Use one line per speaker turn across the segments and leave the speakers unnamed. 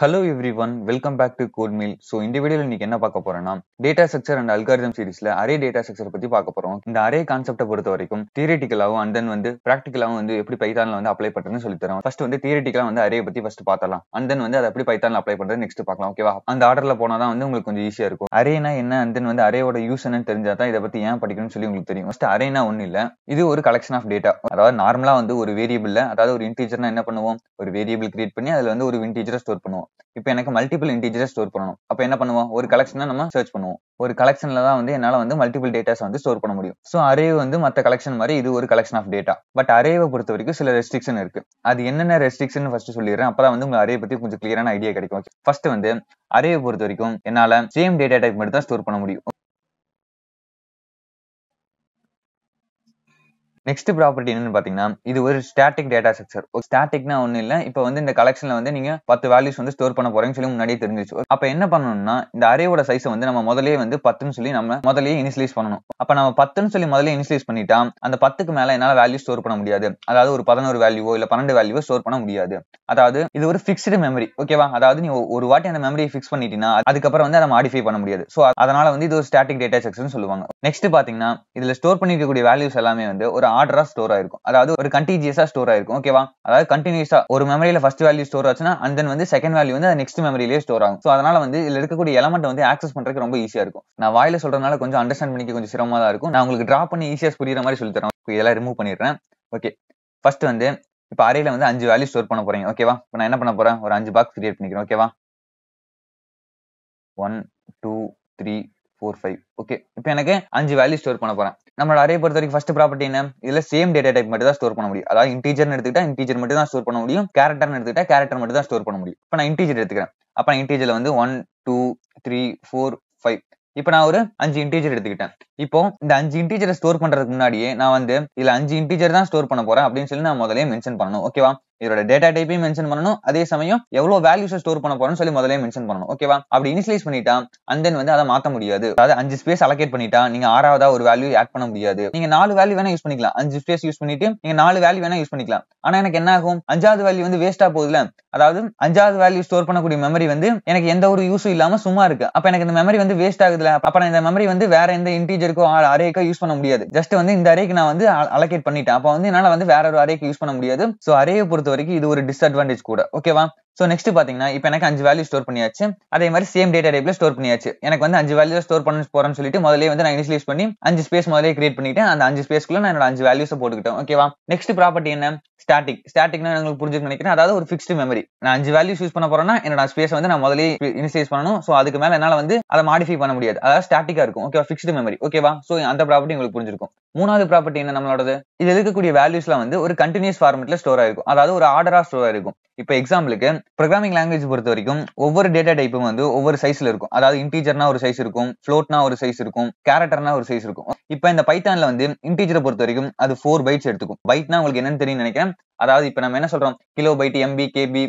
hello everyone welcome back to code meal so இந்த video இன்னைக்கு என்ன பார்க்க போறோம்னா டேட்டா ஸ்ட்ரக்சர் அண்ட் அல்காரிதம் சீரிஸ்ல அரே டேட்டா ஸ்ட்ரக்சர் பத்தி பார்க்க போறோம் இந்த அரே கான்செப்டை பொறுத்த வரைக்கும் தியரிட்டிக்கலாகவும் அண்ட் தென் வந்து ப்ராக்டிக்கலாகவும் வந்து எப்படி பைத்தான்ல வந்து அப்ளை பண்றதுன்னு சொல்லி தரோம் ஃபர்ஸ்ட் வந்து தியரிட்டிக்கலா வந்து அரே பத்தி ஃபர்ஸ்ட் பார்த்தலாம் அண்ட் தென் வந்து அதை எப்படி பைத்தான அப்ளை பண்றது நெக்ஸ்ட் பார்க்கலாம் ஓகேவா அந்த ஆர்டர்ல போனா தான் வந்து உங்களுக்கு கொஞ்சம் ஈஸியா இருக்கும் அரேனா என்ன அண்ட் தென் வந்து அரேவோட யூஸ் என்னன்னு தெரிஞ்சா தான் இதை பத்தி ஏன் படிக்கணும்னு சொல்லி உங்களுக்கு தெரியும் ஃபர்ஸ்ட் அரேனா ஒன்றும் இல்ல இது ஒரு கலெக்ஷன் ஆஃப் டேட்டா அதாவது நார்மலா வந்து ஒரு வேரியபிள்ல அதாவது ஒரு இன்டீஜர்னா என்ன பண்ணுவோம் ஒரு வேரியபிள் கிரியேட் பண்ணி அதுல வந்து ஒரு இன்டீஜரை ஸ்டோர் பண்ணுவோம் பண்ணுவோம் இப்போ எனக்கு மல்டிபிள் இன்டிஜரை ஸ்டோர் பண்ணணும் அப்போ என்ன பண்ணுவோம் ஒரு கலெக்ஷன் நம்ம சர்ச் பண்ணுவோம் ஒரு கலெக்ஷன்ல தான் வந்து என்னால் வந்து மல்டிபிள் டேட்டாஸ் வந்து ஸ்டோர் பண்ண முடியும் ஸோ அரே வந்து மற்ற கலெக்ஷன் மாதிரி இது ஒரு கலெக்ஷன் ஆஃப் டேட்டா பட் அரேவை பொறுத்த வரைக்கும் சில ரெஸ்ட்ரிக்ஷன் இருக்கு அது என்னென்ன ரெஸ்ட்ரிக்ஷன் ஃபர்ஸ்ட் சொல்லிடுறேன் அப்பதான் வந்து உங்க அரே பத்தி கொஞ்சம் கிளியரான ஐடியா கிடைக்கும் ஃபர்ஸ்ட் வந்து அரேவை பொறுத்த வரைக்கும் என்னால் சேம் டேட்டா டைப் மட்டும் தான் ஸ்டோர் பண்ண முடியும் நெக்ஸ்ட் ப்ராப்பர்ட்டி என்னன்னு பாத்தீங்கன்னா இது ஒரு ஸ்டாட்டிக் டேட்டா ஸ்ட்ரக்சர் ஸ்டாட்டிக்னா ஒண்ணு இல்ல இப்போ வந்து இந்த கலெக்ஷன்ல வந்து நீங்க பத்து வேல்யூஸ் வந்து ஸ்டோர் பண்ண போறேன்னு சொல்லி முன்னாடியே தெரிஞ்சிச்சு அப்ப என்ன பண்ணணும்னா இந்த அரேவோட சைஸ் வந்து நம்ம முதலே வந்து பத்துன்னு சொல்லி நம்ம முதலே இனிஷியலைஸ் பண்ணணும் அப்ப நம்ம பத்துன்னு சொல்லி முதலே இனிஷியலைஸ் பண்ணிட்டா அந்த பத்துக்கு மேல என்னால வேல்யூ ஸ்டோர் பண்ண முடியாது அதாவது ஒரு பதினோரு வேல்யூவோ இல்ல பன்னெண்டு வேல்யூவோ ஸ்டோர் பண்ண முடியாது அதாவது இது ஒரு ஃபிக்ஸ்டு மெமரி ஓகேவா அதாவது நீ ஒரு வாட்டி அந்த மெமரியை ஃபிக்ஸ் பண்ணிட்டீங்கன்னா அதுக்கப்புறம் வந்து அதை மாடிஃபை பண்ண முடியாது ஸோ அதனால வந்து இது ஒரு ஸ்டாட்டிக் டேட்டா செக்ஷன் சொல்லுவாங்க நெக்ஸ்ட் பாத்தீங்கன்னா இதுல ஸ்டோர் பண்ணிக்கக்கூடிய வேல்யூஸ் எல்லாமே வந்து ஒரு ஆர்டரா ஸ்டோர் ஆயிருக்கும் அதாவது ஒரு கண்டினியூஸா ஸ்டோர் ஆயிருக்கும் ஓகேவா அதாவது கண்டினியூஸா ஒரு மெமரியில ஃபர்ஸ்ட் வேல்யூ ஸ்டோர் ஆச்சுன்னா அண்ட் தென் வந்து செகண்ட் வேல்யூ வந்து நெக்ஸ்ட் மெமரியிலே ஸ்டோர் ஆகும் ஸோ அதனால வந்து இதுல இருக்கக்கூடிய எலமெண்ட் வந்து ஆக்சஸ் பண்றதுக்கு ரொம்ப ஈஸியா இருக்கும் நான் வாயில சொல்றதுனால கொஞ்சம் அண்டர்ஸ்டாண்ட் பண்ணிக்க கொஞ்சம் சிரமமா தான் இருக்கும் நான் உங்களுக்கு டிரா பண்ணி ஈஸியா புரியுற மாதிரி சொல்லி தரேன் இதெல்லாம் ரிமூவ் பண்ணிடுறேன் ஓகே ஃபர்ஸ்ட் வந்து இப்போ அரையில வந்து அஞ்சு வேல்யூ ஸ்டோர் பண்ண போறீங்க ஓகேவா இப்போ நான் என்ன பண்ண போறேன் ஒரு அஞ்சு பாக்ஸ் கிரியேட் பண்ணிக்கிறேன் ஓகேவா one two three four five okay இப்போ எனக்கு அஞ்சு வேல்யூ ஸ்டோர் பண்ண போறேன் நம்மளோட அரே பொறுத்த வரைக்கும் ஃபர்ஸ்ட் ப்ராப்பர்ட்டி என்ன இதுல சேம் டேட்டா டைப் மட்டும் தான் ஸ்டோர் பண்ண முடியும் அதாவது இன்டீஜர்னு எடுத்துக்கிட்டா இன்டீஜர் மட்டும் தான் ஸ்டோர் பண்ண முடியும் கேரக்டர்னு எடுத்துக்கிட்டா கேரக்டர் மட்டும் தான் ஸ்டோர் பண்ண முடியும் இப்போ நான் இன்டீஜர் எடுத்துக்கிறேன் அப்போ நான் இன்டீஜர்ல வந்து one two three four five இப்போ நான் ஒரு அஞ்சு இன்டீஜர் எடுத்துக்கிட்டேன் இப்போ இந்த அஞ்சு இன்டீஜரை ஸ்டோர் பண்றதுக்கு முன்னாடியே நான் வந்து இதுல அஞ்சு இன்டீஜர் தான் ஸ்டோர் பண்ண போறேன் அப்படின்னு சொல்லி நான் முதலே மென்ஷன் பண்ணணும் ஓகேவா இதோட டேட்டா டைப்பையும் மென்ஷன் பண்ணணும் அதே சமயம் எவ்வளவு வேல்யூஸ் ஸ்டோர் பண்ண போறோம்னு சொல்லி முதலே மென்ஷன் பண்ணணும் ஓகேவா அப்படி இனிஷியலைஸ் பண்ணிட்டா அண்ட் தென் வந்து அதை மாத்த முடியாது அதாவது அஞ்சு ஸ்பேஸ் அலகேட் பண்ணிட்டா நீங்க ஆறாவதா ஒரு வேல்யூ ஆட் பண்ண முடியாது நீங்க நாலு வேல்யூ வேணா யூஸ் பண்ணிக்கலாம் அஞ்சு ஸ்பேஸ் யூஸ் பண்ணிட்டு நீங்க நாலு வேல்யூ வேணா யூஸ் பண்ணிக்கலாம் ஆனா எனக்கு என்ன ஆகும் அஞ்சாவது வேல்யூ வந்து வேஸ்டா போகுதுல அதாவது அஞ்சாவது வேல்யூ ஸ்டோர் பண்ணக்கூடிய மெமரி வந்து எனக்கு எந்த ஒரு யூஸும் இல்லாம சும்மா இருக்கு அப்ப எனக்கு இந்த மெமரி வந்து வேஸ்ட் ஆகுதுல அப்ப இந்த மெமரி வந்து வேற எந்த இன்டீஜருக்கோ அரேக்கோ யூஸ் பண்ண முடியாது ஜஸ்ட் வந்து இந்த அரேக்கு நான் வந்து அலகேட் பண்ணிட்டேன் அப்ப வந்து என்னால வந்து வேற ஒரு அரேக்கு யூஸ் பண்ண முடியாது சோ அரேயை பொறுத்த வரைக்கும் இது ஒரு டிஸ்அட்வான்டேஜ் கூட ஓகேவா ஸோ நெக்ஸ்ட் பார்த்தீங்கன்னா இப்போ எனக்கு அஞ்சு வேல்யூ ஸ்டோர் பண்ணியாச்சு அதே மாதிரி சேம் டேட்டா டைப்ல ஸ்டோர் பண்ணியாச்சு எனக்கு வந்து அஞ்சு வேல்யூ ஸ்டோர் பண்ண போறேன்னு சொல்லிட்டு முதலே வந்து நான் இனிஷியலைஸ் பண்ணி அஞ்சு ஸ்பேஸ் முதலே கிரியேட் பண்ணிட்டு அந்த அஞ்சு ஸ்பேஸ்க்குள்ள நான் என்னோட அஞ்சு வேல்யூஸ் போட்டுக்கிட்டேன் ஓகேவா நெக்ஸ்ட் ப்ராப்பர்ட்டி என்ன ஸ்டாட்டிக் ஸ்டாட்டிக்னா உங்களுக்கு புரிஞ்சு நினைக்கிறேன் அதாவது ஒரு ஃபிக்ஸ்டு மெமரி நான் அஞ்சு வேல்யூஸ் யூஸ் பண்ண போறேன்னா என்னோட ஸ்பேஸ் வந்து நான் முதலே இனிஷியலைஸ் பண்ணணும் ஸோ அதுக்கு மேல என்னால வந்து அதை மாடிஃபை பண்ண முடியாது அதாவது ஸ்டாட்டிக்கா இருக்கும் ஓகேவா ஃபிக்ஸ்டு மெமரி ஓகேவா ஸோ அந்த ப்ராப்பர்ட்டி உங்களுக்கு புரிஞ்சிருக்கும் மூணாவது ப்ராப்பர்ட்டி என்ன நம்மளோடது இது இருக்கக்கூடிய வேல்யூஸ்லாம் வந்து ஒரு கண்டினியூஸ் ஃபார்மெட்ல ஸ்டோர் ஆயிருக்கும் அதாவது ஒரு ஆர்டரா ஸ்டோர் ஆயிருக்கும் இப்போ எக்ஸாம்பிளுக்கு ப்ரோக்ராமிங் லாங்குவேஜ் பொறுத்த வரைக்கும் ஒவ்வொரு டேட்டா டைப்பும் வந்து ஒவ்வொரு சைஸ்ல இருக்கும் அதாவது இன்டீஜர்னா ஒரு சைஸ் இருக்கும் ஃப்ளோட்னா ஒரு சைஸ் இருக்கும் கேரக்டர்னா ஒரு சைஸ் இருக்கும் இப்போ இந்த பைத்தான்ல வந்து இன்டீஜரை பொறுத்த வரைக்கும் அது ஃபோர் பைட்ஸ் எடுத்துக்கும் பைட்னா உங்களுக்கு என்னன்னு தெரியும் நினைக்கிறேன் அதாவது இப்ப நம்ம என்ன சொல்றோம் கிலோ பைட் எம்பி கேபி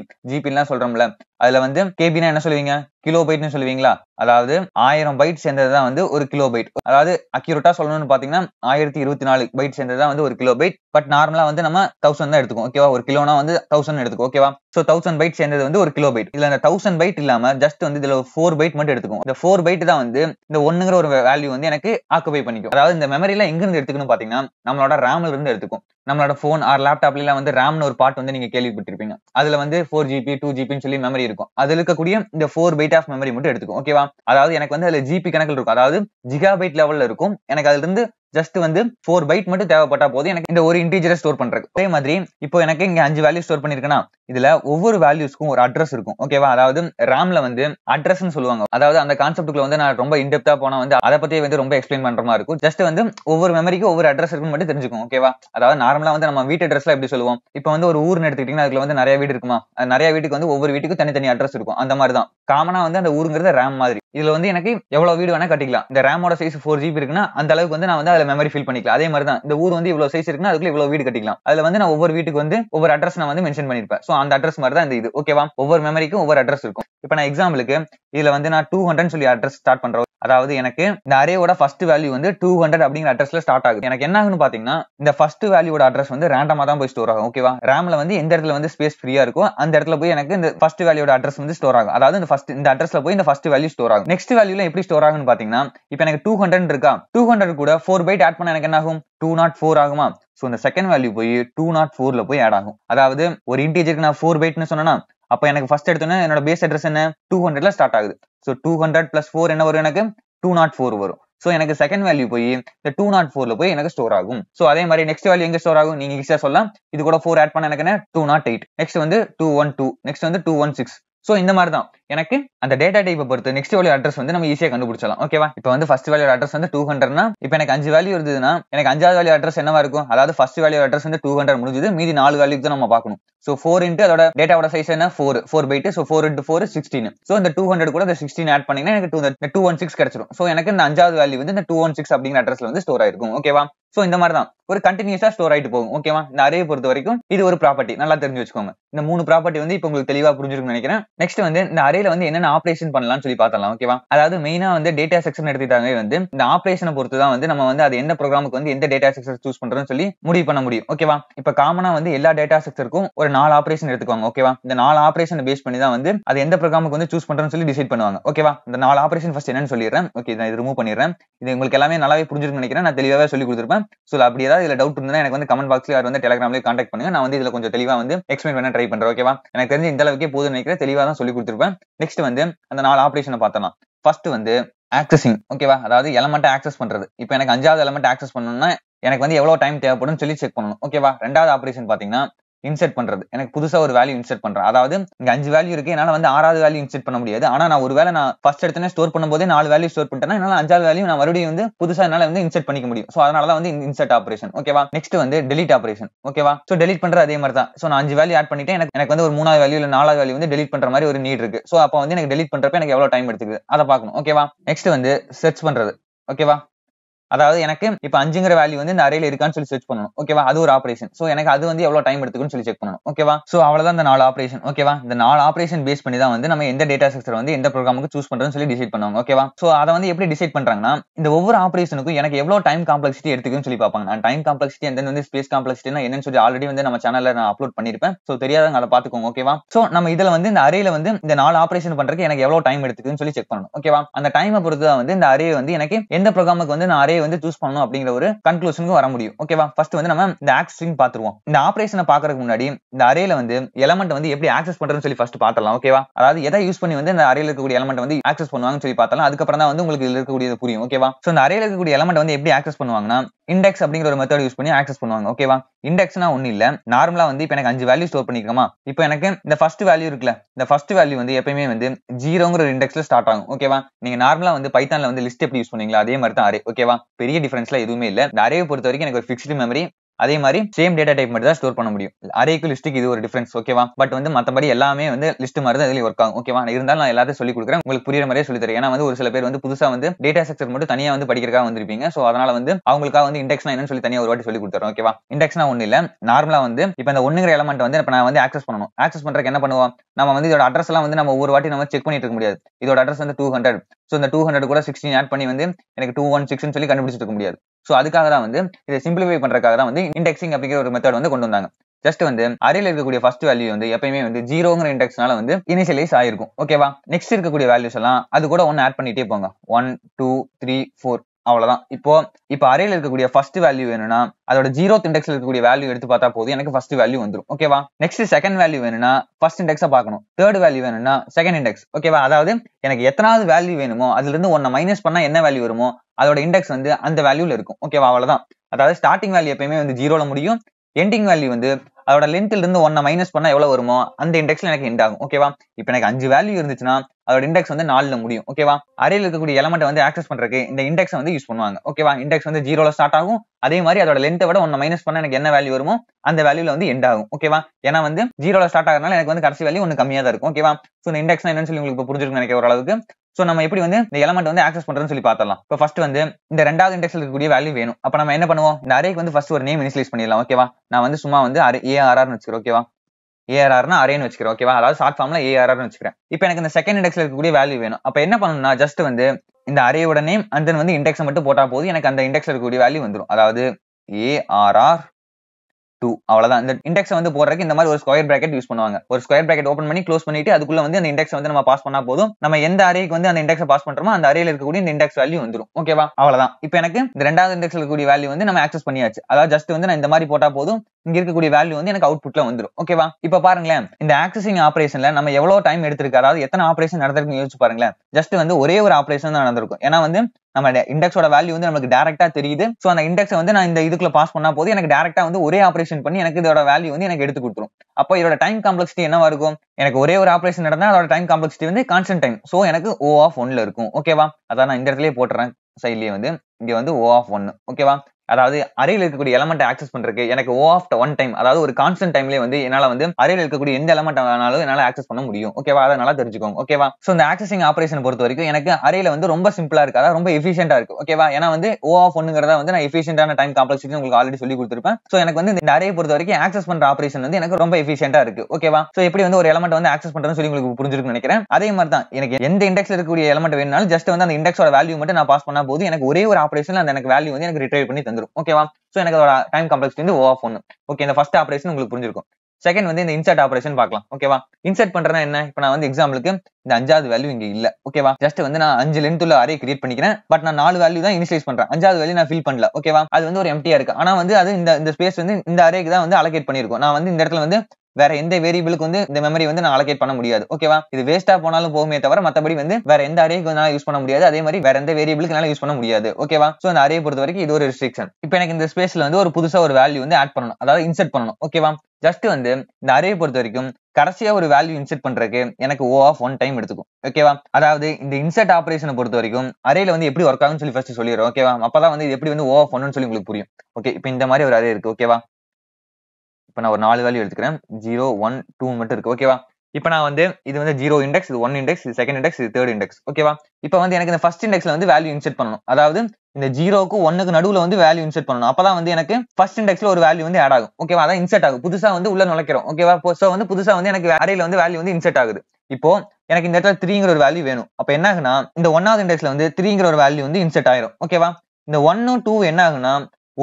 எல்லாம் சொல்றோம்ல அதுல வந்து கேபினா என்ன சொல்லுவீங்க கிலோ பைட்னு சொல்லுவீங்களா அதாவது ஆயிரம் பைட் சேர்ந்ததுதான் வந்து ஒரு கிலோ பைட் அதாவது அக்யூரேட்டா சொல்லணும்னு பாத்தீங்கன்னா ஆயிரத்தி இருபத்தி நாலு பைட் சேர்ந்ததுதான் வந்து ஒரு கிலோ பைட் பட் நார்மலா வந்து நம்ம தௌசண்ட் தான் எடுத்துக்கோம் ஓகேவா ஒரு கிலோனா வந்து தௌசண்ட் எடுத்துக்கோ ஓகேவா சோ தௌசண்ட் பைட் சேர்ந்தது வந்து ஒரு கிலோ பைட் இதுல அந்த தௌசண்ட் பைட் இல்லாம ஜஸ்ட் வந்து இதுல ஃபோர் பைட் மட்டும் எடுத்துக்கும் இந்த ஃபோர் பைட் தான் வந்து இந்த ஒண்ணுங்கிற ஒரு வேல்யூ வந்து எனக்கு ஆக்குபை பண்ணிக்கும் அதாவது இந்த மெமரியில எங்க இருந்து எடுத்துக்கணும் பாத்தீங்கன்னா நம்மளோட ரேம்ல இருந்து எடுத்துக்கும் நம்மளோட ஃபோன் ஆர் லேப்டாப்லாம் வந்து ரேம்னு ஒரு பார்ட் வந்து நீங்க கேள்விப்பட்டிருப்பீங்க அதுல வந்து ஃபோர் ஜிபி டூ ஜிபின்னு சொல்லி மெமரி இருக்கும் அதுல இருக்கக்கூடிய இந்த ஃபோர் பைட் ஆஃப் மெமரி மட்டும் எடுத்துக்கும் ஓகேவா அதாவது எனக்கு வந்து அதுல ஜிபி கணக்கில் இருக்கும் அதாவது ஜிகாபைட் லெவல்ல இருக்கும் எனக்கு அதுல இருந்து ஜஸ்ட் வந்து ஃபோர் பைட் மட்டும் தேவைப்பட்டா போதும் எனக்கு இந்த ஒரு இன்டீஜரை ஸ்டோர் பண்றது அதே மாதிரி இப்போ எனக்கு இங்க அஞ்சு வேல்யூ ஸ்டோர் பண்ணிருக்கேன்னா இதுல ஒவ்வொரு வேல்யூஸ்க்கும் ஒரு அட்ரஸ் இருக்கும் ஓகேவா அதாவது ரேம்ல வந்து அட்ரஸ்னு சொல்லுவாங்க அதாவது அந்த கான்செப்ட்டுக்குள்ள வந்து நான் ரொம்ப இன்டெப்தா போனா வந்து அதை பத்தி வந்து ரொம்ப எக்ஸ்பிளைன் பண்ற மாதிரி இருக்கும் ஜஸ்ட் வந்து ஒவ்வொரு மெமரிக்கும் ஒவ்வொரு அட்ரஸ் இருக்குன்னு மட்டும் தெரிஞ்சுக்கும் ஓகேவா அதாவது நார்மலா வந்து நம்ம வீட்டு அட்ரஸ்ல எப்படி சொல்லுவோம் இப்போ வந்து ஒரு ஊர்னு எடுத்துக்கிட்டீங்கன்னா அதுல வந்து நிறைய வீடு இருக்குமா நிறைய வீட்டுக்கு வந்து ஒவ்வொரு வீட்டுக்கும் தனித்தனி அட்ரஸ் இருக்கும் அந்த மாதிரி தான் காமனா வந்து அந்த ஊருங்கிறது ரேம் மாதிரி இதுல வந்து எனக்கு எவ்வளவு வீடு வேணா கட்டிக்கலாம் இந்த ரேமோட சைஸ் ஃபோர் ஜிபி இருக்குன்னா அந்த அளவுக்கு வந்து நான் வந்து அதுல மெமரி ஃபில் பண்ணிக்கலாம் அதே மாதிரி தான் இந்த ஊர் வந்து இவ்வளவு சைஸ் இருக்குன்னா அதுக்குள்ள இவ்வளவு வீடு கட்டிக்கலாம் அதுல வந்து நான் ஒவ்வொரு வீட்டுக்கு வந்து ஒவ்வொரு அட்ரஸ் நான் வந்து மென்ஷன் பண்ணிருப்பேன் சோ அந்த அட்ரஸ் மாதிரி தான் இந்த இது ஓகேவா ஒவ்வொரு மெமரிக்கும் ஒவ்வொரு அட்ரஸ் இருக்கும் இப்ப நான் எக்ஸாம்பிளுக்கு இதுல வந்து நான் டூ ஹண்ட்ரட் சொல்லி அட்ரஸ் ஸ்டார்ட் பண்றேன் அதாவது எனக்கு இந்த அரேவோட ஃபர்ஸ்ட் வேல்யூ வந்து டூ ஹண்ட்ரட் அப்படிங்கிற அட்ரஸ்ல ஸ்டார்ட் ஆகுது எனக்கு என்ன ஆகுன்னு பாத்தீங்கன்னா இந்த ஃபர்ஸ்ட் வேல்யூட அட்ரஸ் வந்து ரேண்டமா தான் போய் ஸ்டோர் ஆகும் ஓகேவா ரேம்ல வந்து எந்த இடத்துல வந்து ஸ்பேஸ் ஃப்ரீயா இருக்கும் அந்த இடத்துல போய் எனக்கு இந்த ஃபர்ஸ்ட் வேல்யூட அட்ரஸ் வந்து ஸ்டோர் ஆகும் அதாவது இந்த ஃபர்ஸ்ட் இந்த அட்ரஸ்ல போய் இந்த ஃபர்ஸ்ட் வேல்யூ ஸ்டோர் ஆகும் நெக்ஸ்ட் வேல்யூல எப்படி ஸ்டோர் ஆகும்னு பாத்தீங்கன்னா இப்போ எனக்கு டூ ஹண்ட்ரட் இருக்கா டூ ஹண்ட்ரட் கூட ஃபோர் பைட் ஆட் பண்ண எனக்கு என்ன ஆகும் டூ நாட் ஃபோர் ஆகுமா ஸோ இந்த செகண்ட் வேல்யூ போய் டூ நாட் ஃபோர்ல போய் ஆட் ஆகும் அதாவது ஒரு இன்டீஜருக்கு நான் ஃபோர் பைட்னு சொன்னா அப்போ எனக்கு ஃபர்ஸ்ட் எடுத்தோன்னே என்னோட பேஸ் அட்ரஸ் என்ன டூ ஹண்ட்ரட்ல ஸ்டார்ட் ஆகுது so two hundred plus four என்ன வரும் எனக்கு டூ நாட் ஃபோர் வரும் ஸோ எனக்கு செகண்ட் வேல்யூ போய் இந்த டூ நாட் ஃபோர்ல போய் எனக்கு ஸ்டோர் ஆகும் ஸோ அதே மாதிரி நெக்ஸ்ட் வேல்யூ எங்க ஸ்டோர் ஆகும் நீங்க ஈஸியா சொல்லலாம் இது கூட ஃபோர் ஆட் பண்ண எனக்கு என்ன டூ நாட் எயிட் நெக்ஸ்ட் வந்து டூ ஒன் டூ நெக்ஸ்ட் வந்து டூ ஒன் சிக்ஸ் ஸோ இந்த மாதிரி தான் எனக்கு அந்த டேட்டா டைப் பொறுத்து நெக்ஸ்ட் வேல்யூ அட்ரஸ் வந்து நம்ம ஈஸியாக கண்டுபிடிச்சலாம் ஓகேவா இப்போ வந்து ஃபர்ஸ்ட் வேல்யூ அட்ரஸ் வந்து டூ ஹண்ட்ரட்னா இப்போ எனக்கு அஞ்சு வேல்யூ இருந்ததுன்னா எனக்கு அஞ்சாவது வேல்யூ அட்ரஸ் என்னவா இருக்கும் அதாவது ஃபர்ஸ்ட் வேல்யூ அட்ரஸ் வந்து டூ ஹண்ட்ரட் முடிஞ்சது மீதி நாலு வேல்யூக்கு தான் நம்ம பார்க்கணும் ஸோ ஃபோர் இன்ட்டு அதோட டேட்டாவோட சைஸ் என்ன four four byte so four into four sixteen so இந்த டூ ஹண்ட்ரட் கூட இந்த சிக்ஸ்டீன் ஆட் பண்ணீங்கன்னா எனக்கு டூ டூ ஒன் சிக்ஸ் கிடைச்சிடும் ஸோ எனக்கு இந்த அஞ்சாவது வேல்யூ வந்து இந்த டூ ஒன் சிக்ஸ் அப்படிங்கிற அட்ரஸ்ல வந்து ஸ்டோர் ஆயிருக்கும் ஓகேவா ஸோ இந்த மாதிரி தான் ஒரு கண்டினியூஸா ஸ்டோர் ஆயிட்டு போகும் ஓகேவா இந்த அரே பொறுத்த வரைக்கும் இது ஒரு ப்ராப்பர்ட்டி நல்லா தெரிஞ்சு வச்சுக்கோங்க இந்த மூணு ப்ராப்பர்ட்டி வந்து இப்போ உங்களுக்கு தெளிவாக புரிஞ்சிருக்கும்னு நினைக்கிறேன் நெக்ஸ்ட் வந்து இந்த கடையில வந்து என்னென்ன ஆப்ரேஷன் பண்ணலாம்னு சொல்லி பார்த்தலாம் ஓகேவா அதாவது மெயினா வந்து டேட்டா செக்ஷன் எடுத்துட்டாங்க வந்து இந்த ஆப்ரேஷனை பொறுத்து தான் வந்து நம்ம வந்து அது எந்த ப்ரோக்ராமுக்கு வந்து எந்த டேட்டா செக்ஷன் சூஸ் பண்றதுன்னு சொல்லி முடிவு பண்ண முடியும் ஓகேவா இப்ப காமனா வந்து எல்லா டேட்டா செக்ஷருக்கும் ஒரு நாலு ஆப்ரேஷன் எடுத்துக்குவாங்க ஓகேவா இந்த நாலு ஆப்ரேஷன் பேஸ் பண்ணி தான் வந்து அது எந்த ப்ரோக்ராமுக்கு வந்து சூஸ் பண்றோம்னு சொல்லி டிசைட் பண்ணுவாங்க ஓகேவா இந்த நாலு ஆப்ரேஷன் ஃபர்ஸ்ட் என்னன்னு சொல்லிடுறேன் ஓகே நான் இது ரிமூவ் பண்ணிடுறேன் இது உங்களுக்கு எல்லாமே நல்லாவே புரிஞ்சிருக்கும்னு நினைக்கிறேன் நான் தெளிவாக சொல்லி கொடுத்துருப்பேன் ஸோ அப்படி ஏதாவது இதுல டவுட் இருந்தா எனக்கு வந்து கமெண்ட் பாக்ஸ்ல யார் வந்து டெலிகிராம்ல கான்டாக்ட் பண்ணுங்க நான் வந்து இதுல கொஞ்சம் தெளிவா வந்து எக்ஸ்பிளைன் பண்ண ட்ரை பண்றேன் ஓகேவா எனக்கு தெரிஞ்சு இந்த அளவுக்கு போதும் நினைக்கிறேன் தெளிவா தான் சொல்லி கொடுத்துருப்பேன் நெக்ஸ்ட் வந்து அந்த நாலு ஆப்ரேஷனை பார்த்தலாம் ஃபர்ஸ்ட் வந்து ஆக்சஸிங் ஓகேவா அதாவது எலமெண்ட் ஆக்சஸ் பண்றது இப்போ எனக்கு அஞ்சாவது எலமெண்ட் ஆக்சஸ் பண்ணணும்னா எனக்கு வந்து எவ்வளவு டைம் தேவைப்படும் சொல்லி செக் பண்ணணும் ஓகேவா ரெண்டாவது ஆப்ரேஷன் பாத்தீங்கன்னா இன்செர்ட் பண்றது எனக்கு புதுசா ஒரு வேல்யூ இன்செர்ட் பண்றேன் அதாவது இங்க அஞ்சு வேல்யூ இருக்கு என்னால வந்து ஆறாவது வேல்யூ இன்செர்ட் பண்ண முடியாது ஆனா நான் ஒரு வேலை நான் ஃபர்ஸ்ட் எடுத்தனே ஸ்டோர் பண்ணும்போதே நாலு வேல்யூ ஸ்டோர் பண்ணிட்டேன் அஞ்சாவது வேல்யூ நான் மறுபடியும் வந்து புதுசா என்னால வந்து இன்செர்ட் பண்ணிக்க முடியும் சோ அதனால வந்து இன்செர்ட் ஆபரேஷன் ஓகேவா நெக்ஸ்ட் வந்து டெலிட் ஆபரேஷன் ஓகேவா சோ டெலிட் பண்றது அதே மாதிரி தான் சோ நான் அஞ்சு வேல்யூ ஆட் பண்ணிட்டேன் எனக்கு வந்து ஒரு மூணாவது வேல்யூ இல்ல நாலாவது வேல்யூ வந்து டெலிட் பண்ற மாதிரி ஒரு நீட் இருக்கு சோ அப்போ வந்து எனக்கு டெலிட் பண்றப்ப எனக்கு எவ்வளவு டைம் எடுத்துக்குது அதை பார்க்கணும் ஓகேவா நெக்ஸ்ட் வந்து சர்ச் பண்றது ஓகேவா அதாவது எனக்கு இப்போ அஞ்சுங்கிற வேல்யூ வந்து இந்த அரையில இருக்கான்னு சொல்லி செக் பண்ணணும் ஓகேவா அது ஒரு ஆப்ரேஷன் ஸோ எனக்கு அது வந்து எவ்வளவு டைம் எடுத்துக்கணும்னு சொல்லி செக் பண்ணணும் ஓகேவா ஸோ அவ்வளவுதான் இந்த நாலு ஆப்ரேஷன் ஓகேவா இந்த நாலு ஆப்ரேஷன் பேஸ் பண்ணி தான் வந்து நம்ம எந்த டேட்டா ஸ்ட்ரக்சர் வந்து எந்த ப்ரோக்ராமுக்கு சூஸ் பண்றதுன்னு சொல்லி டிசைட் பண்ணுவாங்க ஓகேவா ஸோ அதை வந்து எப்படி டிசைட் பண்றாங்கன்னா இந்த ஒவ்வொரு ஆப்ரேஷனுக்கும் எனக்கு எவ்வளவு டைம் காம்ப்ளெக்சிட்டி எடுத்துக்கணும்னு சொல்லி பார்ப்பாங்க நான் டைம் காம்ப்ளெக்சிட்டி எந்த வந்து ஸ்பேஸ் காம்ப்ளெக்சிட்டினா என்னன்னு சொல்லி ஆல்ரெடி வந்து நம்ம சேனல்ல நான் அப்லோட் பண்ணிருப்பேன் ஸோ தெரியாதவங்க அதை பார்த்துக்கோங்க ஓகேவா ஸோ நம்ம இதுல வந்து இந்த அறையில் வந்து இந்த நாலு ஆப்ரேஷன் பண்றதுக்கு எனக்கு எவ்வளவு டைம் எடுத்துக்குன்னு சொல்லி செக் பண்ணணும் ஓகேவா அந்த டைமை பொறுத்து வந்து இந்த அறையை வந்து எனக்கு எந்த ப்ரோக்ராமுக்கு வந்து நான் அறையை வந்து சூஸ் பண்ணணும் அப்படிங்கிற ஒரு கன்க்ளூஷனுக்கு வர முடியும் ஓகேவா ஃபர்ஸ்ட் வந்து நம்ம இந்த ஆக்சிங் பாத்துருவோம் இந்த ஆபரேஷனை பாக்குறதுக்கு முன்னாடி இந்த அரேல வந்து எலமெண்ட் வந்து எப்படி ஆக்சஸ் பண்றதுன்னு சொல்லி ஃபர்ஸ்ட் பாத்திரலாம் ஓகேவா அதாவது எதை யூஸ் பண்ணி வந்து இந்த அறையில இருக்கக்கூடிய எலமெண்ட் வந்து ஆக்சஸ் பண்ணுவாங்கன்னு சொல்லி பார்த்தாலும் அதுக்கப்புறம் தான் வந்து உங்களுக்கு இருக்கக்கூடியது புரியும் ஓகேவா சோ இந்த அரையில் இருக்கக்கூடிய எலமெண்ட் வந்து எப்படி ஆக்சஸ் பண்ணுவாங்கன்னா இண்டெக்ஸ் அப்படிங்கிற ஒரு மெத்தட் யூஸ் பண்ணி ஆக்சஸ் பண்ணுவாங்க ஓகேவா இண்டெக்ஸ்னா ஒன்றும் இல்லை நார்மலாக வந்து இப்போ எனக்கு அஞ்சு வேல்யூ ஸ்டோர் பண்ணிக்கோமா இப்போ எனக்கு இந்த ஃபர்ஸ்ட் வேல்யூ இருக்குல்ல இந்த ஃபர்ஸ்ட் வேல்யூ வந்து எப்பயுமே வந்து ஜீரோங்கிற ஒரு இண்டெக்ஸ்ல ஸ்டார்ட் ஆகும் ஓகேவா நீங்க நார்மலா வந்து பைத்தான்ல வந்து லிஸ்ட் எப்படி யூஸ் பண்ணீங்களா அதே மாதிரி தான் அரே ஓகேவா பெரிய டிஃபரன்ஸ்லாம் எதுவுமே இல்லை இந்த பொறுத்த வரைக்கும் எனக்கு ஒரு ஃபிக்ஸ்டு மெமரி அதே மாதிரி சேம் டேட்டா டைப் மட்டும் தான் ஸ்டோர் பண்ண முடியும் அரேக்கு லிஸ்ட்டுக்கு இது ஒரு டிஃபரன்ஸ் ஓகேவா பட் வந்து மற்றபடி எல்லாமே வந்து லிஸ்ட் மாதிரி தான் இதில் ஒர்க் ஆகும் ஓகேவா இருந்தாலும் நான் எல்லாத்தையும் சொல்லி கொடுக்குறேன் உங்களுக்கு புரியுற மாதிரியே சொல்லி தரேன் ஏன்னா வந்து ஒரு சில பேர் வந்து புதுசாக வந்து டேட்டா ஸ்ட்ரக்சர் மட்டும் தனியாக வந்து படிக்கிறக்காக வந்திருப்பீங்க ஸோ அதனால வந்து அவங்களுக்காக வந்து இண்டெக்ஸ்னா என்னன்னு சொல்லி தனியாக ஒரு வாட்டி சொல்லி கொடுத்துறோம் ஓகேவா இண்டெக்ஸ்னா ஒன்றும் இல்லை நார்மலாக வந்து இப்போ இந்த ஒன்றுங்கிற எலமெண்ட் வந்து இப்போ நான் வந்து ஆக்சஸ் பண்ணணும் ஆக்சஸ் பண்ணுறதுக்கு என்ன பண்ணுவோம் நம்ம வந்து இதோட அட்ரஸ் எல்லாம் வந்து நம்ம ஒவ்வொரு வாட்டி நம்ம செக் பண்ணிட்டு இருக்க முடியாது இதோட அட்ரஸ் வந்து டூ ஹண்ட்ரட் ஸோ இந்த டூ ஹண்ட்ரட் கூட சிக்ஸ்டீன் ஆட் பண்ணி வந்து எனக்கு டூ ஒன் சிக்ஸ்னு சொல்லி கண்டுபிடிச்சிருக்க முடியாது ஸோ அதுக்காக தான் வந்து இதை சிம்பிளிஃபை பண்ணுறதுக்காக தான் வந்து இண்டெக்ஸிங் அப்படிங்கிற ஒரு மெத்தட் வந்து கொண்டு வந்தாங்க ஜஸ்ட் வந்து அரியல் இருக்கக்கூடிய ஃபர்ஸ்ட் வேல்யூ வந்து எப்பயுமே வந்து ஜீரோங்கிற இண்டெக்ஸ்னால வந்து இனிஷியலைஸ் ஆயிருக்கும் ஓகேவா நெக்ஸ்ட் இருக்கக்கூடிய வேல்யூஸ் எல்லாம் அது கூட ஒன்று ஆட் பண்ணிட்டே போங்க ஒன் டூ த்ரீ ஃபோர் அவ்வளவுதான் இப்போ இப்போ அரையில் இருக்கக்கூடிய ஃபர்ஸ்ட் வேல்யூ வேணும்னா அதோட ஜீரோ இண்டெக்ஸ்ல இருக்கக்கூடிய வேல்யூ எடுத்து பார்த்தா போதும் எனக்கு ஃபர்ஸ்ட் வேல்யூ வந்துடும் ஓகேவா நெக்ஸ்ட் செகண்ட் வேல்யூ வேணும்னா ஃபர்ஸ்ட் இண்டெக்ஸா பார்க்கணும் தேர்ட் வேல்யூ வேணும்னா செகண்ட் இண்டெக்ஸ் ஓகேவா அதாவது எனக்கு எத்தனாவது வேல்யூ வேணுமோ அதுல இருந்து ஒன்னு மைனஸ் பண்ணா என்ன வேல்யூ வருமோ அதோட இண்டெக்ஸ் வந்து அந்த வேல்யூல இருக்கும் ஓகேவா அவ்வளவுதான் அதாவது ஸ்டார்டிங் வேல்யூ எப்பயுமே வந்து ஜீரோல முடியும் எண்டிங் வேல்யூ வந்து அதோட லென்த்ல இருந்து ஒன்னை மைனஸ் பண்ணா எவ்வளவு வருமோ அந்த இண்டெக்ஸ்ல எனக்கு எண்ட் ஆகும் ஓகேவா இப்போ எனக்கு அஞ்சு வேல்யூ இருந்துச்சுன்னா அதோட இண்டெக்ஸ் வந்து நாலுல முடியும் ஓகேவா அரையில் இருக்கக்கூடிய எலமெண்ட் வந்து ஆக்சஸ் பண்றதுக்கு இந்த இண்டெக்ஸ் வந்து யூஸ் பண்ணுவாங்க ஓகேவா இண்டெக்ஸ் வந்து ஜீரோல ஸ்டார்ட் ஆகும் அதே மாதிரி அதோட லென்த்தை விட ஒன்னு மைனஸ் பண்ண எனக்கு என்ன வேல்யூ வருமோ அந்த வேல்யூல வந்து எண்ட் ஆகும் ஓகேவா ஏன்னா வந்து ஜீரோல ஸ்டார்ட் ஆகிறதுனால எனக்கு வந்து கடைசி வேல்யூ ஒன்று கம்மியாக தான் இருக்கும் ஓகேவா ஸோ இந்த இண்டெக்ஸ் என்னன்னு சொல்லி உங்களுக்கு புரிஞ்சிருக்கு நினைக்கிற ஓரளவுக்கு சோ நம்ம எப்படி வந்து இந்த எலமெண்ட் வந்து ஆக்சஸ் பண்றதுன்னு சொல்லி பார்த்தலாம் இப்போ ஃபர்ஸ்ட் வந்து இந்த ரெண்டாவது இண்டெக்ஸ்ல இருக்கக்கூடிய வேல்யூ வேணும் அப்ப நம்ம என்ன பண்ணுவோம் இந்த அரேக்கு வந்து ஃபர்ஸ்ட் ஒரு நேம் இனிஷியலைஸ் பண்ணிடலாம் ஓகேவா நான் வந்து சும்மா வந்து ஏஆர்ஆர்னு வச்சுக்கிறேன் ஓகேவா ஏஆர்ஆர்னா அரேன்னு வச்சுக்கிறேன் ஓகேவா அதாவது ஷார்ட் ஃபார்ம்ல ஏஆர்ஆர்னு வச்சுக்கிறேன் இப்போ எனக்கு இந்த செகண்ட் இண்டெக்ஸ்ல இருக்கக்கூடிய வேல்யூ வேணும் அப்ப என்ன பண்ணணும்னா ஜஸ்ட் வந்து இந்த அரேயோட நேம் அண்ட் தென் வந்து இண்டெக்ஸை மட்டும் போட்டா போது எனக்கு அந்த இண்டெக்ஸ்ல இருக்கக்கூடிய வேல்யூ வந்துடும் அதாவது ஏஆர்ஆர் டூ அவ்வளவுதான் இந்த இண்டெக்ஸ் வந்து போறதுக்கு இந்த மாதிரி ஒரு ஸ்கொயர் பிராக்கெட் யூஸ் பண்ணுவாங்க ஒரு ஸ்கொயர் பிராக்கெட் ஓப்பன் பண்ணி க்ளோஸ் பண்ணிட்டு அதுக்குள்ள வந்து அந்த இண்டெக்ஸ் வந்து நம்ம பாஸ் பண்ணா போதும் நம்ம எந்த அறைக்கு வந்து அந்த இண்டெக்ஸ் பாஸ் பண்றோமோ அந்த அரேல இருக்கக்கூடிய இந்த இண்டெக்ஸ் வேல்யூ வந்துடும் ஓகேவா அவ்வளவுதான் இப்போ எனக்கு இந்த ரெண்டாவது இண்டெக்ஸ்ல இருக்கக்கூடிய வேல்யூ வந்து நம்ம ஆக்சஸ் பண்ணியாச்சு அதாவது ஜஸ்ட் வந்து நான் இந்த மாதிரி போட்டா போதும் இங்க இருக்கக்கூடிய வேல்யூ வந்து எனக்கு அவுட்புட்ல வந்துடும் ஓகேவா இப்ப பாருங்களேன் இந்த ஆக்சசிங் ஆபரேஷன்ல நம்ம எவ்வளவு டைம் எடுத்திருக்கு அதாவது எத்தனை ஆபரேஷன் நடந்திருக்குன்னு யோசிச்சு பாருங்களேன் ஜஸ்ட் வந்து ஒரே ஒரு ஆபரேஷன் தான் நடந்திருக்கும் ஏன்னா வந்து நம்ம இண்டெக்ஸோட வேல்யூ வந்து நமக்கு டேரக்டா தெரியுது ஸோ அந்த இண்டெக்ஸை வந்து நான் இந்த இதுக்குள்ள பாஸ் பண்ணா போது எனக்கு டேரக்டா வந்து ஒரே ஆப்ரேஷன் பண்ணி எனக்கு இதோட வேல்யூ வந்து எனக்கு எடுத்து கொடுத்துரும் அப்போ இதோட டைம் காம்ப்ளெக்சிட்டி என்னவா இருக்கும் எனக்கு ஒரே ஒரு ஆப்ரேஷன் நடந்தா அதோட டைம் காம்ப்ளெக்சிட்டி வந்து கான்ஸ்டன்ட் டைம் ஸோ எனக்கு ஓ ஆஃப் ஒன்ல இருக்கும் ஓகேவா அதான் நான் இந்த இடத்துலயே போட்டுறேன் சைட்லயே வந்து இங்க வந்து ஓ ஆஃப் ஒன்னு ஓகேவா அதாவது அறையில் இருக்கக்கூடிய எலமெண்ட் ஆக்சஸ் பண்றதுக்கு எனக்கு ஓ ஆஃப் ஒன் டைம் அதாவது ஒரு கான்ஸ்டன்ட் டைம்லேயே வந்து என்னால வந்து அறையில் இருக்கக்கூடிய எந்த எலமெண்ட் ஆனாலும் என்னால ஆக்சஸ் பண்ண முடியும் ஓகேவா அதை நல்லா தெரிஞ்சுக்கோங்க ஓகேவா சோ இந்த ஆக்சஸிங் ஆபரேஷன் பொறுத்த வரைக்கும் எனக்கு அறையில வந்து ரொம்ப சிம்பிளா இருக்கு அதாவது ரொம்ப எஃபிஷியன்டா இருக்கு ஓகேவா ஏன்னா வந்து ஓ ஆஃப் ஒன்னுங்கிறத வந்து நான் எஃபிஷியன்டான டைம் காம்ப்ளெக்ஸ் உங்களுக்கு ஆல்ரெடி சொல்லி கொடுத்துருப்பேன் சோ எனக்கு வந்து இந்த அறையை பொறுத்த வரைக்கும் ஆக்சஸ் பண்ற ஆபரேஷன் வந்து எனக்கு ரொம்ப எஃபிஷியன்டா இருக்கு ஓகேவா சோ எப்படி வந்து ஒரு எலமெண்ட் வந்து ஆக்சஸ் பண்றது சொல்லி உங்களுக்கு புரிஞ்சிருக்குன்னு நினைக்கிறேன் அதே மாதிரி தான் எனக்கு எந்த இண்டெக்ஸ் இருக்கக்கூடிய எலமெண்ட் வேணாலும் ஜஸ்ட் வந்து அந்த இண்டெக்ஸோட வேல்யூ மட்டும் நான் பாஸ் பண்ண போது எனக்கு ஒரே ஒரு ஆபரேஷன் அந்த எனக்கு வேல்யூ வந்து எனக்கு ரிட்ரைவ் பண்ணி வந்துடும் ஓகேவா சோ எனக்கு அதோட டைம் காம்ப்ளெக்ஸ் வந்து ஓ ஒன்று ஓகே இந்த ஃபர்ஸ்ட் ஆப்ரேஷன் உங்களுக்கு புரிஞ்சிருக்கும் செகண்ட் வந்து இந்த இன்சர்ட் ஆப்ரேஷன் பார்க்கலாம் ஓகேவா இன்சர்ட் பண்றேன் என்ன இப்போ நான் வந்து எக்ஸாம்பிளுக்கு இந்த அஞ்சாவது வேல்யூ இங்க இல்ல ஓகேவா ஜஸ்ட் வந்து நான் அஞ்சு லென்த் உள்ள அரே கிரியேட் பண்ணிக்கிறேன் பட் நான் நாலு வேல்யூ தான் இனிஷியஸ் பண்றேன் அஞ்சாவது வேல்யூ நான் ஃபில் பண்ணல ஓகேவா அது வந்து ஒரு எம்டியா இருக்கு ஆனா வந்து அது இந்த இந்த ஸ்பேஸ் வந்து இந்த அரேக்கு தான் வந்து அலகேட் பண்ணிருக்கோம் நான் வந்து இந்த இடத்துல வந்து வேற எந்த வேரியபிளுக்கு வந்து இந்த மெமரி வந்து நான் அலோகேட் பண்ண முடியாது ஓகேவா இது வேஸ்டா போனாலும் போகுமே தவிர மத்தபடி வந்து வேற எந்த அரேக்கு என்னால யூஸ் பண்ண முடியாது அதே மாதிரி வேற எந்த வேரியபிளுக்கு யூஸ் பண்ண முடியாது ஓகேவா சோ அந்த அரே பொறுத்த வரைக்கும் இது ஒரு ரெஸ்ட்ரிக்ஷன் இப்போ எனக்கு இந்த ஸ்பேஸ்ல வந்து ஒரு புதுசா ஒரு வேல்யூ வந்து ஆட் பண்ணணும் அதாவது இன்செர்ட் பண்ணணும் ஓகேவா ஜஸ்ட் வந்து இந்த அரேவை பொறுத்த வரைக்கும் கடைசியா ஒரு வேல்யூ இன்செர்ட் பண்றதுக்கு எனக்கு ஓ ஆஃப் ஒன் டைம் எடுத்துக்கும் ஓகேவா அதாவது இந்த இன்செர்ட் ஆபரேஷனை பொறுத்த வரைக்கும் அரேல வந்து எப்படி ஒர்க் ஆகும்னு சொல்லி ஃபர்ஸ்ட் சொல்லிடுறோம் ஓகேவா அப்பதான் வந்து எப்படி வந்து ஓ ஆஃப் ஒன்னு சொல்லி உங்களுக்கு புரியும் ஓகே இப்போ இந்த மாதிரி ஒரு அரே இருக்கு ஓகேவா இப்போ நான் ஒரு நாலு வேல்யூ எடுத்துக்கிறேன் ஜீரோ ஒன் டூ மட்டும் இருக்கு ஓகேவா இப்போ நான் வந்து இது வந்து ஜீரோ இண்டெக்ஸ் இது ஒன் இண்டெக்ஸ் இது செகண்ட் இண்டெக்ஸ் இது தேர்ட் இண்டெக்ஸ் ஓகேவா இப்போ வந்து எனக்கு இந்த ஃபர்ஸ்ட் இண்டெக்ஸ்ல வந்து வேல்யூ இன்செர்ட் பண்ணணும் அதாவது இந்த ஜீரோக்கு ஒன்னுக்கு நடுவுல வந்து வேல்யூ இன்செர்ட் பண்ணணும் அப்பதான் வந்து எனக்கு ஃபர்ஸ்ட் இண்டெக்ஸ்ல ஒரு வேல்யூ வந்து ஆட் ஆகும் ஓகேவா அதான் இன்செர்ட் ஆகும் புதுசா வந்து உள்ள நுழைக்கிறோம் ஓகேவா ஸோ வந்து புதுசா வந்து எனக்கு அரையில வந்து வேல்யூ வந்து இன்செர்ட் ஆகுது இப்போ எனக்கு இந்த இடத்துல த்ரீங்கிற ஒரு வேல்யூ வேணும் அப்ப என்ன ஆகுனா இந்த ஒன்னாவது இண்டெக்ஸ்ல வந்து த்ரீங்கிற ஒரு வேல்யூ வந்து இன்செர்ட் ஆயிரும் ஓகேவா இந்த ஒன்னும் டூ என்ன ஆகுனா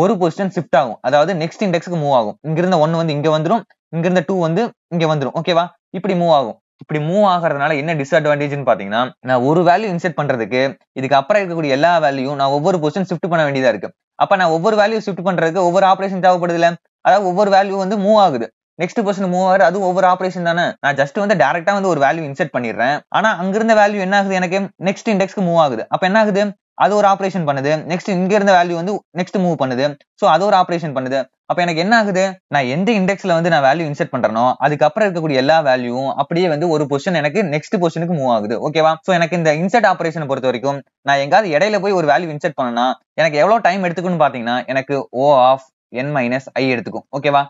ஒரு பொசிஷன் ஷிஃப்ட் ஆகும் அதாவது நெக்ஸ்ட் இண்டெக்ஸ்க்கு மூவ் ஆகும் இங்கிருந்த ஒன் வந்து இங்க வந்துடும் இங்கிருந்த டூ வந்து இங்க வந்துடும் ஓகேவா இப்படி மூவ் ஆகும் இப்படி மூவ் ஆகிறதுனால என்ன டிஸ்அட்வான்டேஜ்னு பாத்தீங்கன்னா நான் ஒரு வேல்யூ இன்செர்ட் பண்றதுக்கு இதுக்கு அப்புறம் இருக்கக்கூடிய எல்லா வேல்யூ நான் ஒவ்வொரு பொசிஷன் ஷிஃப்ட் பண்ண வேண்டியதா இருக்கு அப்ப நான் ஒவ்வொரு வேல்யூ ஷிஃப்ட் பண்றதுக்கு ஒவ்வொரு ஆப்ரேஷன் தேவைப்படுது இல்ல அதாவது ஒவ்வொரு வேல்யூ வந்து மூவ் ஆகுது நெக்ஸ்ட் பொசிஷன் மூவ் ஆகுது அது ஒவ்வொரு ஆப்ரேஷன் தானே நான் ஜஸ்ட் வந்து டேரக்டா வந்து ஒரு வேல்யூ இன்செர்ட் பண்ணிடுறேன் ஆனா அங்கிருந்த வேல்யூ என்ன ஆகுது எனக்கு நெக்ஸ்ட் இண்டெக்ஸ்க்கு மூவ் ஆகுது அப்ப என்ன ஆகுது அது ஒரு ஆப்ரேஷன் பண்ணுது நெக்ஸ்ட் இங்க இருந்த வேல்யூ வந்து நெக்ஸ்ட் மூவ் பண்ணுது ஸோ அது ஒரு ஆப்ரேஷன் பண்ணுது அப்ப எனக்கு என்ன ஆகுது நான் எந்த இண்டெக்ஸ்ல வந்து நான் வேல்யூ இன்செர்ட் பண்றனோ அதுக்கப்புறம் இருக்கக்கூடிய எல்லா வேல்யூவும் அப்படியே வந்து ஒரு பொசிஷன் எனக்கு நெக்ஸ்ட் பொசிஷனுக்கு மூவ் ஆகுது ஓகேவா ஸோ எனக்கு இந்த இன்செர்ட் ஆப்ரேஷன் பொறுத்த வரைக்கும் நான் எங்காவது இடையில போய் ஒரு வேல்யூ இன்செர்ட் பண்ணனா எனக்கு எவ்வளவு டைம் எடுத்துக்கணும்னு பாத்தீங்கன்னா எனக்கு ஓ ஆஃப் என் மைனஸ் ஐ எடுத்துக்கும் ஓகேவா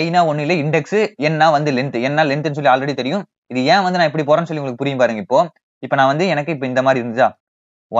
ஐனா ஒண்ணு இல்லை இண்டெக்ஸ் என்ன வந்து லென்த் என்ன லென்த்னு சொல்லி ஆல்ரெடி தெரியும் இது ஏன் வந்து நான் இப்படி போறேன்னு சொல்லி உங்களுக்கு புரியும் பாருங்க இப்போ இப்ப நான் வந்து எனக்கு இப்ப இந்த மாதிரி இருந்துச்சா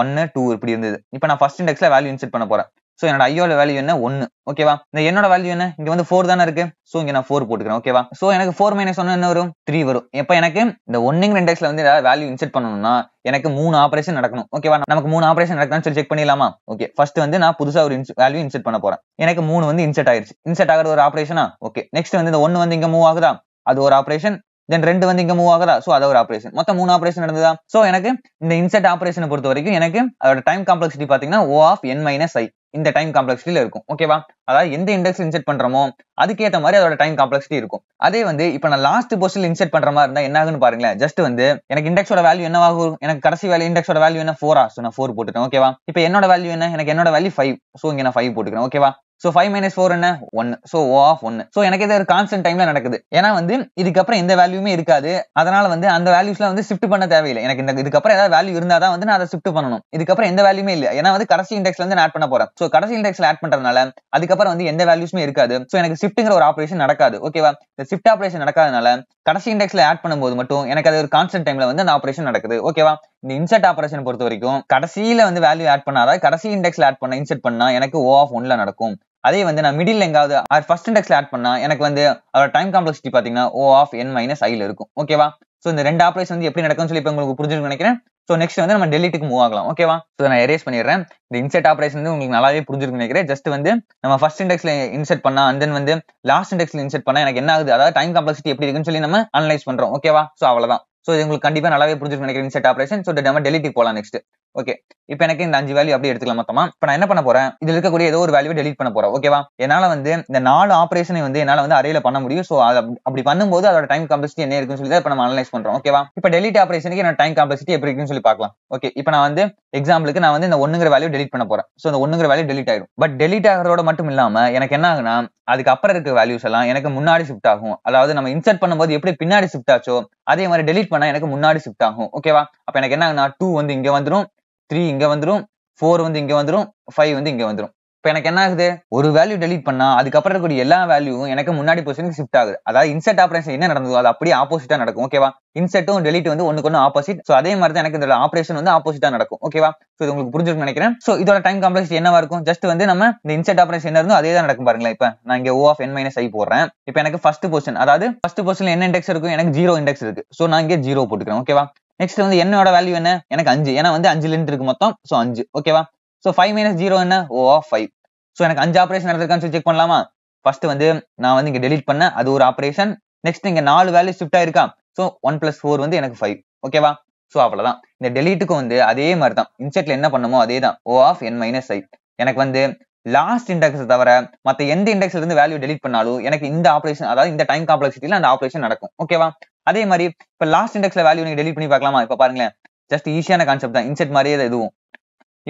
ஒன்னு டூ இப்படி இருந்தது இப்போ நான் ஃபர்ஸ்ட் இண்டெக்ஸ்ல வேல்யூ இன்செர்ட் பண்ண போறேன் ஸோ என்னோட ஐயோட வேல்யூ என்ன ஒன்று ஓகேவா இந்த என்னோட வேல்யூ என்ன இங்க வந்து ஃபோர் தானே இருக்கு ஸோ இங்க நான் ஃபோர் போட்டுக்கிறேன் ஓகேவா ஸோ எனக்கு ஃபோர் மைனஸ் ஒன்று என்ன வரும் த்ரீ வரும் இப்போ எனக்கு இந்த ஒன்னுங்கிற இண்டெக்ஸ்ல வந்து ஏதாவது வேல்யூ இன்செர்ட் பண்ணணும்னா எனக்கு மூணு ஆப்ரேஷன் நடக்கணும் ஓகேவா நமக்கு மூணு ஆப்ரேஷன் நடக்கணும்னு சொல்லி செக் பண்ணிடலாமா ஓகே ஃபர்ஸ்ட் வந்து நான் புதுசாக ஒரு வேல்யூ இன்செர்ட் பண்ண போறேன் எனக்கு மூணு வந்து இன்செர்ட் ஆயிருச்சு இன்செர்ட் ஆகிற ஒரு ஆப்ரேஷனா ஓகே நெக்ஸ்ட் வந்து இந்த ஒன்று வந்து இங்க மூவ் ஆகுதா அது ஒரு ஆப்ரேஷன் தென் ரெண்டு வந்து இங்க மூவ் ஆகுதா சோ அத ஒரு ஆபரேஷன் மொத்தம் மூணு ஆபரேஷன் நடந்ததா சோ எனக்கு இந்த இன்செட் ஆபரேஷனை பொறுத்த வரைக்கும் எனக்கு அதோட டைம் காம்ப்ளெக்சிட்டி பாத்தீங்கன்னா ஓ ஆஃப் என் மைனஸ் ஐ இந்த டைம் காம்ப்ளெக்சிட்டியில இருக்கும் ஓகேவா அதாவது எந்த இண்டெக்ஸ் இன்செட் பண்றோமோ அதுக்கேற்ற மாதிரி அதோட டைம் காம்ப்ளெக்சிட்டி இருக்கும் அதே வந்து இப்ப நான் லாஸ்ட் பொசிஷன் இன்செட் பண்ற மாதிரி இருந்தா என்ன ஆகுன்னு பாருங்களேன் ஜஸ்ட் வந்து எனக்கு இண்டெக்ஸோட வேல்யூ என்னவாகும் எனக்கு கடைசி வேல்யூ இண்டெக்ஸோட வேல்யூ என்ன ஃபோரா ஸோ நான் ஃபோர் போட்டுட்டேன் ஓகேவா இப்போ என்னோட வேல்யூ என்ன எனக்கு என்னோட வேல்யூ ஃபைவ் ஸோ இங்க நான் ஃபைவ் போட்டுக்கிறேன் ஓகேவா ஸோ ஃபைவ் மைனஸ் ஃபோர் என்ன ஒன்னு ஸோ ஓ ஆஃப் ஒன்னு ஸோ எனக்கு இது ஒரு கான்ஸ்டன்ட் டைமில் நடக்குது ஏன்னா வந்து இதுக்கப்புறம் எந்த வேல்யூமே இருக்காது அதனால வந்து அந்த வேல்யூஸ்லாம் வந்து ஷிஃப்ட் பண்ண தேவையில்லை எனக்கு இந்த இதுக்கப்புறம் ஏதாவது வேல்யூ இருந்தால் தான் வந்து நான் அதை ஷிஃப்ட் பண்ணணும் இதுக்கப்புறம் எந்த வேல்யூமே இல்லை ஏன்னா வந்து கடைசி இண்டெக்ஸ்ல வந்து ஆட் பண்ண போறேன் ஸோ கடைசி இண்டெக்ஸ்ல ஆட் பண்றதுனால அதுக்கப்புறம் வந்து எந்த வேல்யூஸுமே இருக்காது ஸோ எனக்கு ஷிஃப்ட்டுங்கிற ஒரு ஆப்ரேஷன் நடக்காது ஓகேவா இந்த ஷிஃப்ட் ஆப்ரேஷன் நடக்காதனால கடைசி இண்டெக்ஸ்ல ஆட் பண்ணும்போது மட்டும் எனக்கு அது ஒரு கான்ஸ்டன்ட் டைம்ல வந்து அந்த ஆப்ரேஷன் நடக்குது ஓகேவா இந்த இன்சர்ட் ஆப்ரேஷன் பொறுத்த வரைக்கும் கடைசியில வந்து வேல்யூ ஆட் பண்ணாத கடைசி இண்டெக்ஸ்ல ஆட் பண்ண இன்செர்ட் பண்ணா எனக்கு ஓ ஆஃப் ஒன்ல நடக்கும் அதே வந்து நான் மிடில் எங்காவது ஆர் ஃபர்ஸ்ட் இண்டெக்ஸ்ல ஆட் பண்ணா எனக்கு வந்து அதோட டைம் காம்ப்ளெக்சிட்டி பாத்தீங்கன்னா ஓ ஆஃப் என் மைனஸ் ஐல இருக்கும் ஓகேவா ஸோ இந்த ரெண்டு ஆப்ரேஷன் வந்து எப்படி நடக்கும்னு சொல்லி இப்போ உங்களுக்கு புரிஞ்சுன்னு நினைக்கிறேன் ஸோ நெக்ஸ்ட் வந்து நம்ம டெலிட்டுக்கு மூவ் ஆகலாம் ஓகேவா ஸோ நான் எரேஸ் பண்ணிடுறேன் இந்த இன்செட் ஆப்ரேஷன் வந்து உங்களுக்கு நல்லாவே புரிஞ்சிருக்கு நினைக்கிறேன் ஜஸ்ட் வந்து நம்ம ஃபர்ஸ்ட் இண்டெக்ஸ்ல இன்செட் பண்ணா அண்ட் தென் வந்து லாஸ்ட் இண்டெக்ஸ்ல இன்செட் பண்ணா எனக்கு என்ன ஆகுது அதாவது டைம் காம்ப்ளெக்சிட்டி எப்படி இருக்குன்னு சொல்லி நம்ம அனலைஸ் பண்றோம் ஓகேவா ஸோ அவ்வளவுதான் ஸோ இது உங்களுக்கு கண்டிப்பா நல்லாவே புரிஞ்சிருக்கு நினைக்கிறேன் செட் ஆப்ரேஷன் ஸோ நம்ம டெலிட் போகலாம் நெக்ஸ்ட் ஓகே இப்போ எனக்கு இந்த அஞ்சு வேல்யூ அப்படியே எடுத்துக்கலாம் மொத்தமா இப்போ நான் என்ன பண்ண போறேன் இது இருக்கக்கூடிய ஏதோ ஒரு வேல்யூ டெலிட் பண்ண போறேன் ஓகேவா என்னால் வந்து இந்த நாலு ஆப்ரேஷனை வந்து என்னால் வந்து அறையில் பண்ண முடியும் ஸோ அது அப்படி பண்ணும்போது அதோட டைம் காம்ப்ளெக்சிட்டி என்ன இருக்குன்னு சொல்லி தான் இப்போ நம்ம அனலைஸ் பண்றோம் ஓகேவா இப்போ டெலிட் ஆப்ரேஷனுக்கு என்ன டைம் கம்பெசிட்டி எப்படி இருக்குன்னு சொல்லி பார்க்கலாம் ஓகே இப்போ நான் வந்து எக்ஸாம்பிளுக்கு நான் வந்து இந்த ஒண்ணுங்கிற வேல்யூ டெலிட் பண்ண போறேன் ஸோ இந்த ஒன்றுங்கிற வேல்யூ டெலிட் ஆயிடும் பட் டெலிட் ஆகிறதோட மட்டும் இல்லாம எனக்கு என்ன ஆகுனா அதுக்கு அப்புறம் இருக்க வேல்யூஸ் எல்லாம் எனக்கு முன்னாடி ஷிஃப்ட் ஆகும் அதாவது நம்ம இன்சர்ட் பண்ணும்போது எப்படி பின்னாடி ஷிஃப்ட் ஆச்சோ அதே மாதிரி டெலிட் பண்ணா எனக்கு முன்னாடி ஷிஃப்ட் ஆகும் ஓகேவா அப்ப எனக்கு என்ன டூ வந்து இங்க வந்துடும் த்ரீ இங்க வந்துடும் ஃபோர் வந்து இங்க வந்துடும் ஃபைவ் வந்து இங்க வந்துடும் இப்போ எனக்கு என்ன ஆகுது ஒரு வேல்யூ டெலிட் பண்ணா அதுக்கப்புறம் இருக்கக்கூடிய எல்லா வேல்யூவும் எனக்கு முன்னாடி பொசிஷனுக்கு ஷிஃப்ட் ஆகுது அதாவது இன்செட் ஆப்ரேஷன் என்ன நடந்ததோ அது அப்படியே ஆப்போசிட்டா நடக்கும் ஓகேவா இன்செட்டும் டெலிட் வந்து ஒன்று ஒன்று ஆப்போசிட் ஸோ அதே மாதிரி தான் எனக்கு இந்த ஆப்ரேஷன் வந்து ஆப்போசிட்டா நடக்கும் ஓகேவா ஸோ இது உங்களுக்கு புரிஞ்சிருக்கும் நினைக்கிறேன் ஸோ இதோட டைம் காம்ப்ளெக்ஸ் என்னவா இருக்கும் ஜஸ்ட் வந்து நம்ம இந்த இன்செட் ஆப்ரேஷன் என்ன இருந்தோ அதே தான் நடக்கும் பாருங்களேன் இப்போ நான் இங்கே ஓ ஆஃப் என் மைனஸ் ஐ போடுறேன் இப்போ எனக்கு ஃபர்ஸ்ட் பொசிஷன் அதாவது ஃபர்ஸ்ட் பொசிஷன் என்ன இண்டெக்ஸ் இருக்கும் எனக்கு ஜீரோ இண்டெக்ஸ் இருக்கு ஸோ நான் இங்கே ஜீரோ போட்டுக்கிறேன் ஓகேவா நெக்ஸ்ட் வந்து என்னோட வேல்யூ என்ன எனக்கு அஞ்சு ஏன்னா வந்து அஞ்சு இருந்து இருக்கு மொத்தம் ஸோ அஞ்சு ஓகேவா ஸோ ஃபைவ் மைனஸ் ஜீரோ என்ன ஓ ஆஃப் ஃபைவ் ஸோ எனக்கு அஞ்சு ஆப்ரேஷன் நடந்திருக்கான்னு சொல்லி செக் பண்ணலாமா ஃபர்ஸ்ட் வந்து நான் வந்து இங்கே டெலிட் பண்ண அது ஒரு ஆப்ரேஷன் நெக்ஸ்ட் இங்கே நாலு வேல்யூ ஷிஃப்ட் ஆயிருக்கா ஸோ ஒன் பிளஸ் ஃபோர் வந்து எனக்கு ஃபைவ் ஓகேவா ஸோ அவ்வளோதான் இந்த டெலீட்டுக்கும் வந்து அதே மாதிரி தான் இன்செட்ல என்ன பண்ணுமோ அதே தான் ஓ ஆஃப் என் மைனஸ் ஐ எனக்கு வந்து லாஸ்ட் இண்டெக்ஸ் தவிர மற்ற எந்த இண்டெக்ஸ்ல இருந்து வேல்யூ டெலிட் பண்ணாலும் எனக்கு இந்த ஆப்ரேஷன் அதாவது இந்த டைம் காம்ப்ளெக்சிட்டியில் அந்த ஆப்ரேஷன் நடக்கும் ஓகேவா அதே மாதிரி இப்போ லாஸ்ட் இண்டெக்ஸ்ல வேல்யூ நீங்கள் டெலிட் பண்ணி பார்க்கலாமா இப்போ பாருங்களேன் ஜஸ்ட் ஈஸியான கான்செப்ட் தான் இன்செட் மாதிரியே எதுவும்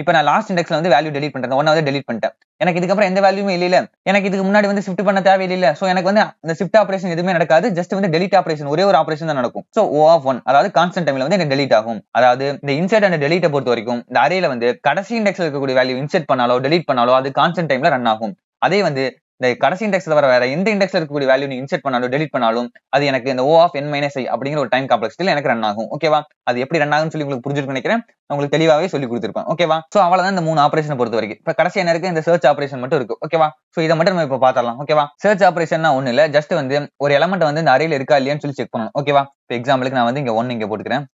இப்போ நான் லாஸ்ட் இண்டெக்ஸ்ல வந்து வேல்யூ டெலிட் பண்றேன் வந்து டெலிட் பண்ணிட்டேன் எனக்கு இதுக்கப்புறம் எந்த வேல்யூமே இல்ல எனக்கு இதுக்கு முன்னாடி வந்து ஷிஃப்ட் பண்ண தேவையில்லை சோ எனக்கு வந்து இந்த ஷிஃப்ட் ஆப்ரேஷன் எதுவுமே நடக்காது ஜஸ்ட் வந்து டெலிட் ஆப்ரேஷன் ஒரே ஒரு ஆப்ரேஷன் தான் நடக்கும் சோ ஓ ஆஃப் ஒன் அதாவது கான்ஸ்டன்ட் டைம்ல வந்து எனக்கு டெலிட் ஆகும் அதாவது இந்த இன்சர்ட் அண்ட் டெலிட்டை பொறுத்த வரைக்கும் இந்த அரேல வந்து கடைசி இண்டெக்ஸ்ல இருக்கக்கூடிய வேல்யூ இன்சர்ட் பண்ணாலோ டெலிட் பண்ணாலோ அது கான்ஸ்டன்ட் டைம்ல ரன் ஆகும் அதே வந்து இந்த கடைசி இண்டெக்ஸ் வர வேற எந்த இண்டெக்ஸ்ல இருக்கக்கூடிய வேல்யூ நீ இன்செர்ட் பண்ணாலும் டெலிட் பண்ணாலும் அது எனக்கு இந்த ஓ ஆஃப் என் மைனஸ் ஐ அப்படிங்கிற ஒரு டைம் காம்ப்ளெக்ஸ்ல எனக்கு ரன் ஆகும் ஓகேவா அது எப்படி ரன் ஆகும் சொல்லி உங்களுக்கு புரிஞ்சிருக்கு நினைக்கிறேன் உங்களுக்கு தெளிவாவே சொல்லி கொடுத்துருப்பேன் ஓகேவா சோ அவ்வளவுதான் இந்த மூணு ஆபரேஷன் பொறுத்த வரைக்கும் இப்ப கடைசி எனக்கு இந்த சர்ச் ஆபரேஷன் மட்டும் இருக்கு ஓகேவா சோ இதை மட்டும் நம்ம இப்ப பாத்திரலாம் ஓகேவா சர்ச் ஆபரேஷன்னா ஒண்ணு இல்ல ஜஸ்ட் வந்து ஒரு எலமெண்ட் வந்து இந்த அறையில இருக்கா இல்லையான்னு சொல்லி செக் பண்ணணும் ஓகேவா இப்போ எக்ஸாம்பிளுக்கு நான் வந்து இங்க ஒன்னு இங்க போட்டுக்கிறேன்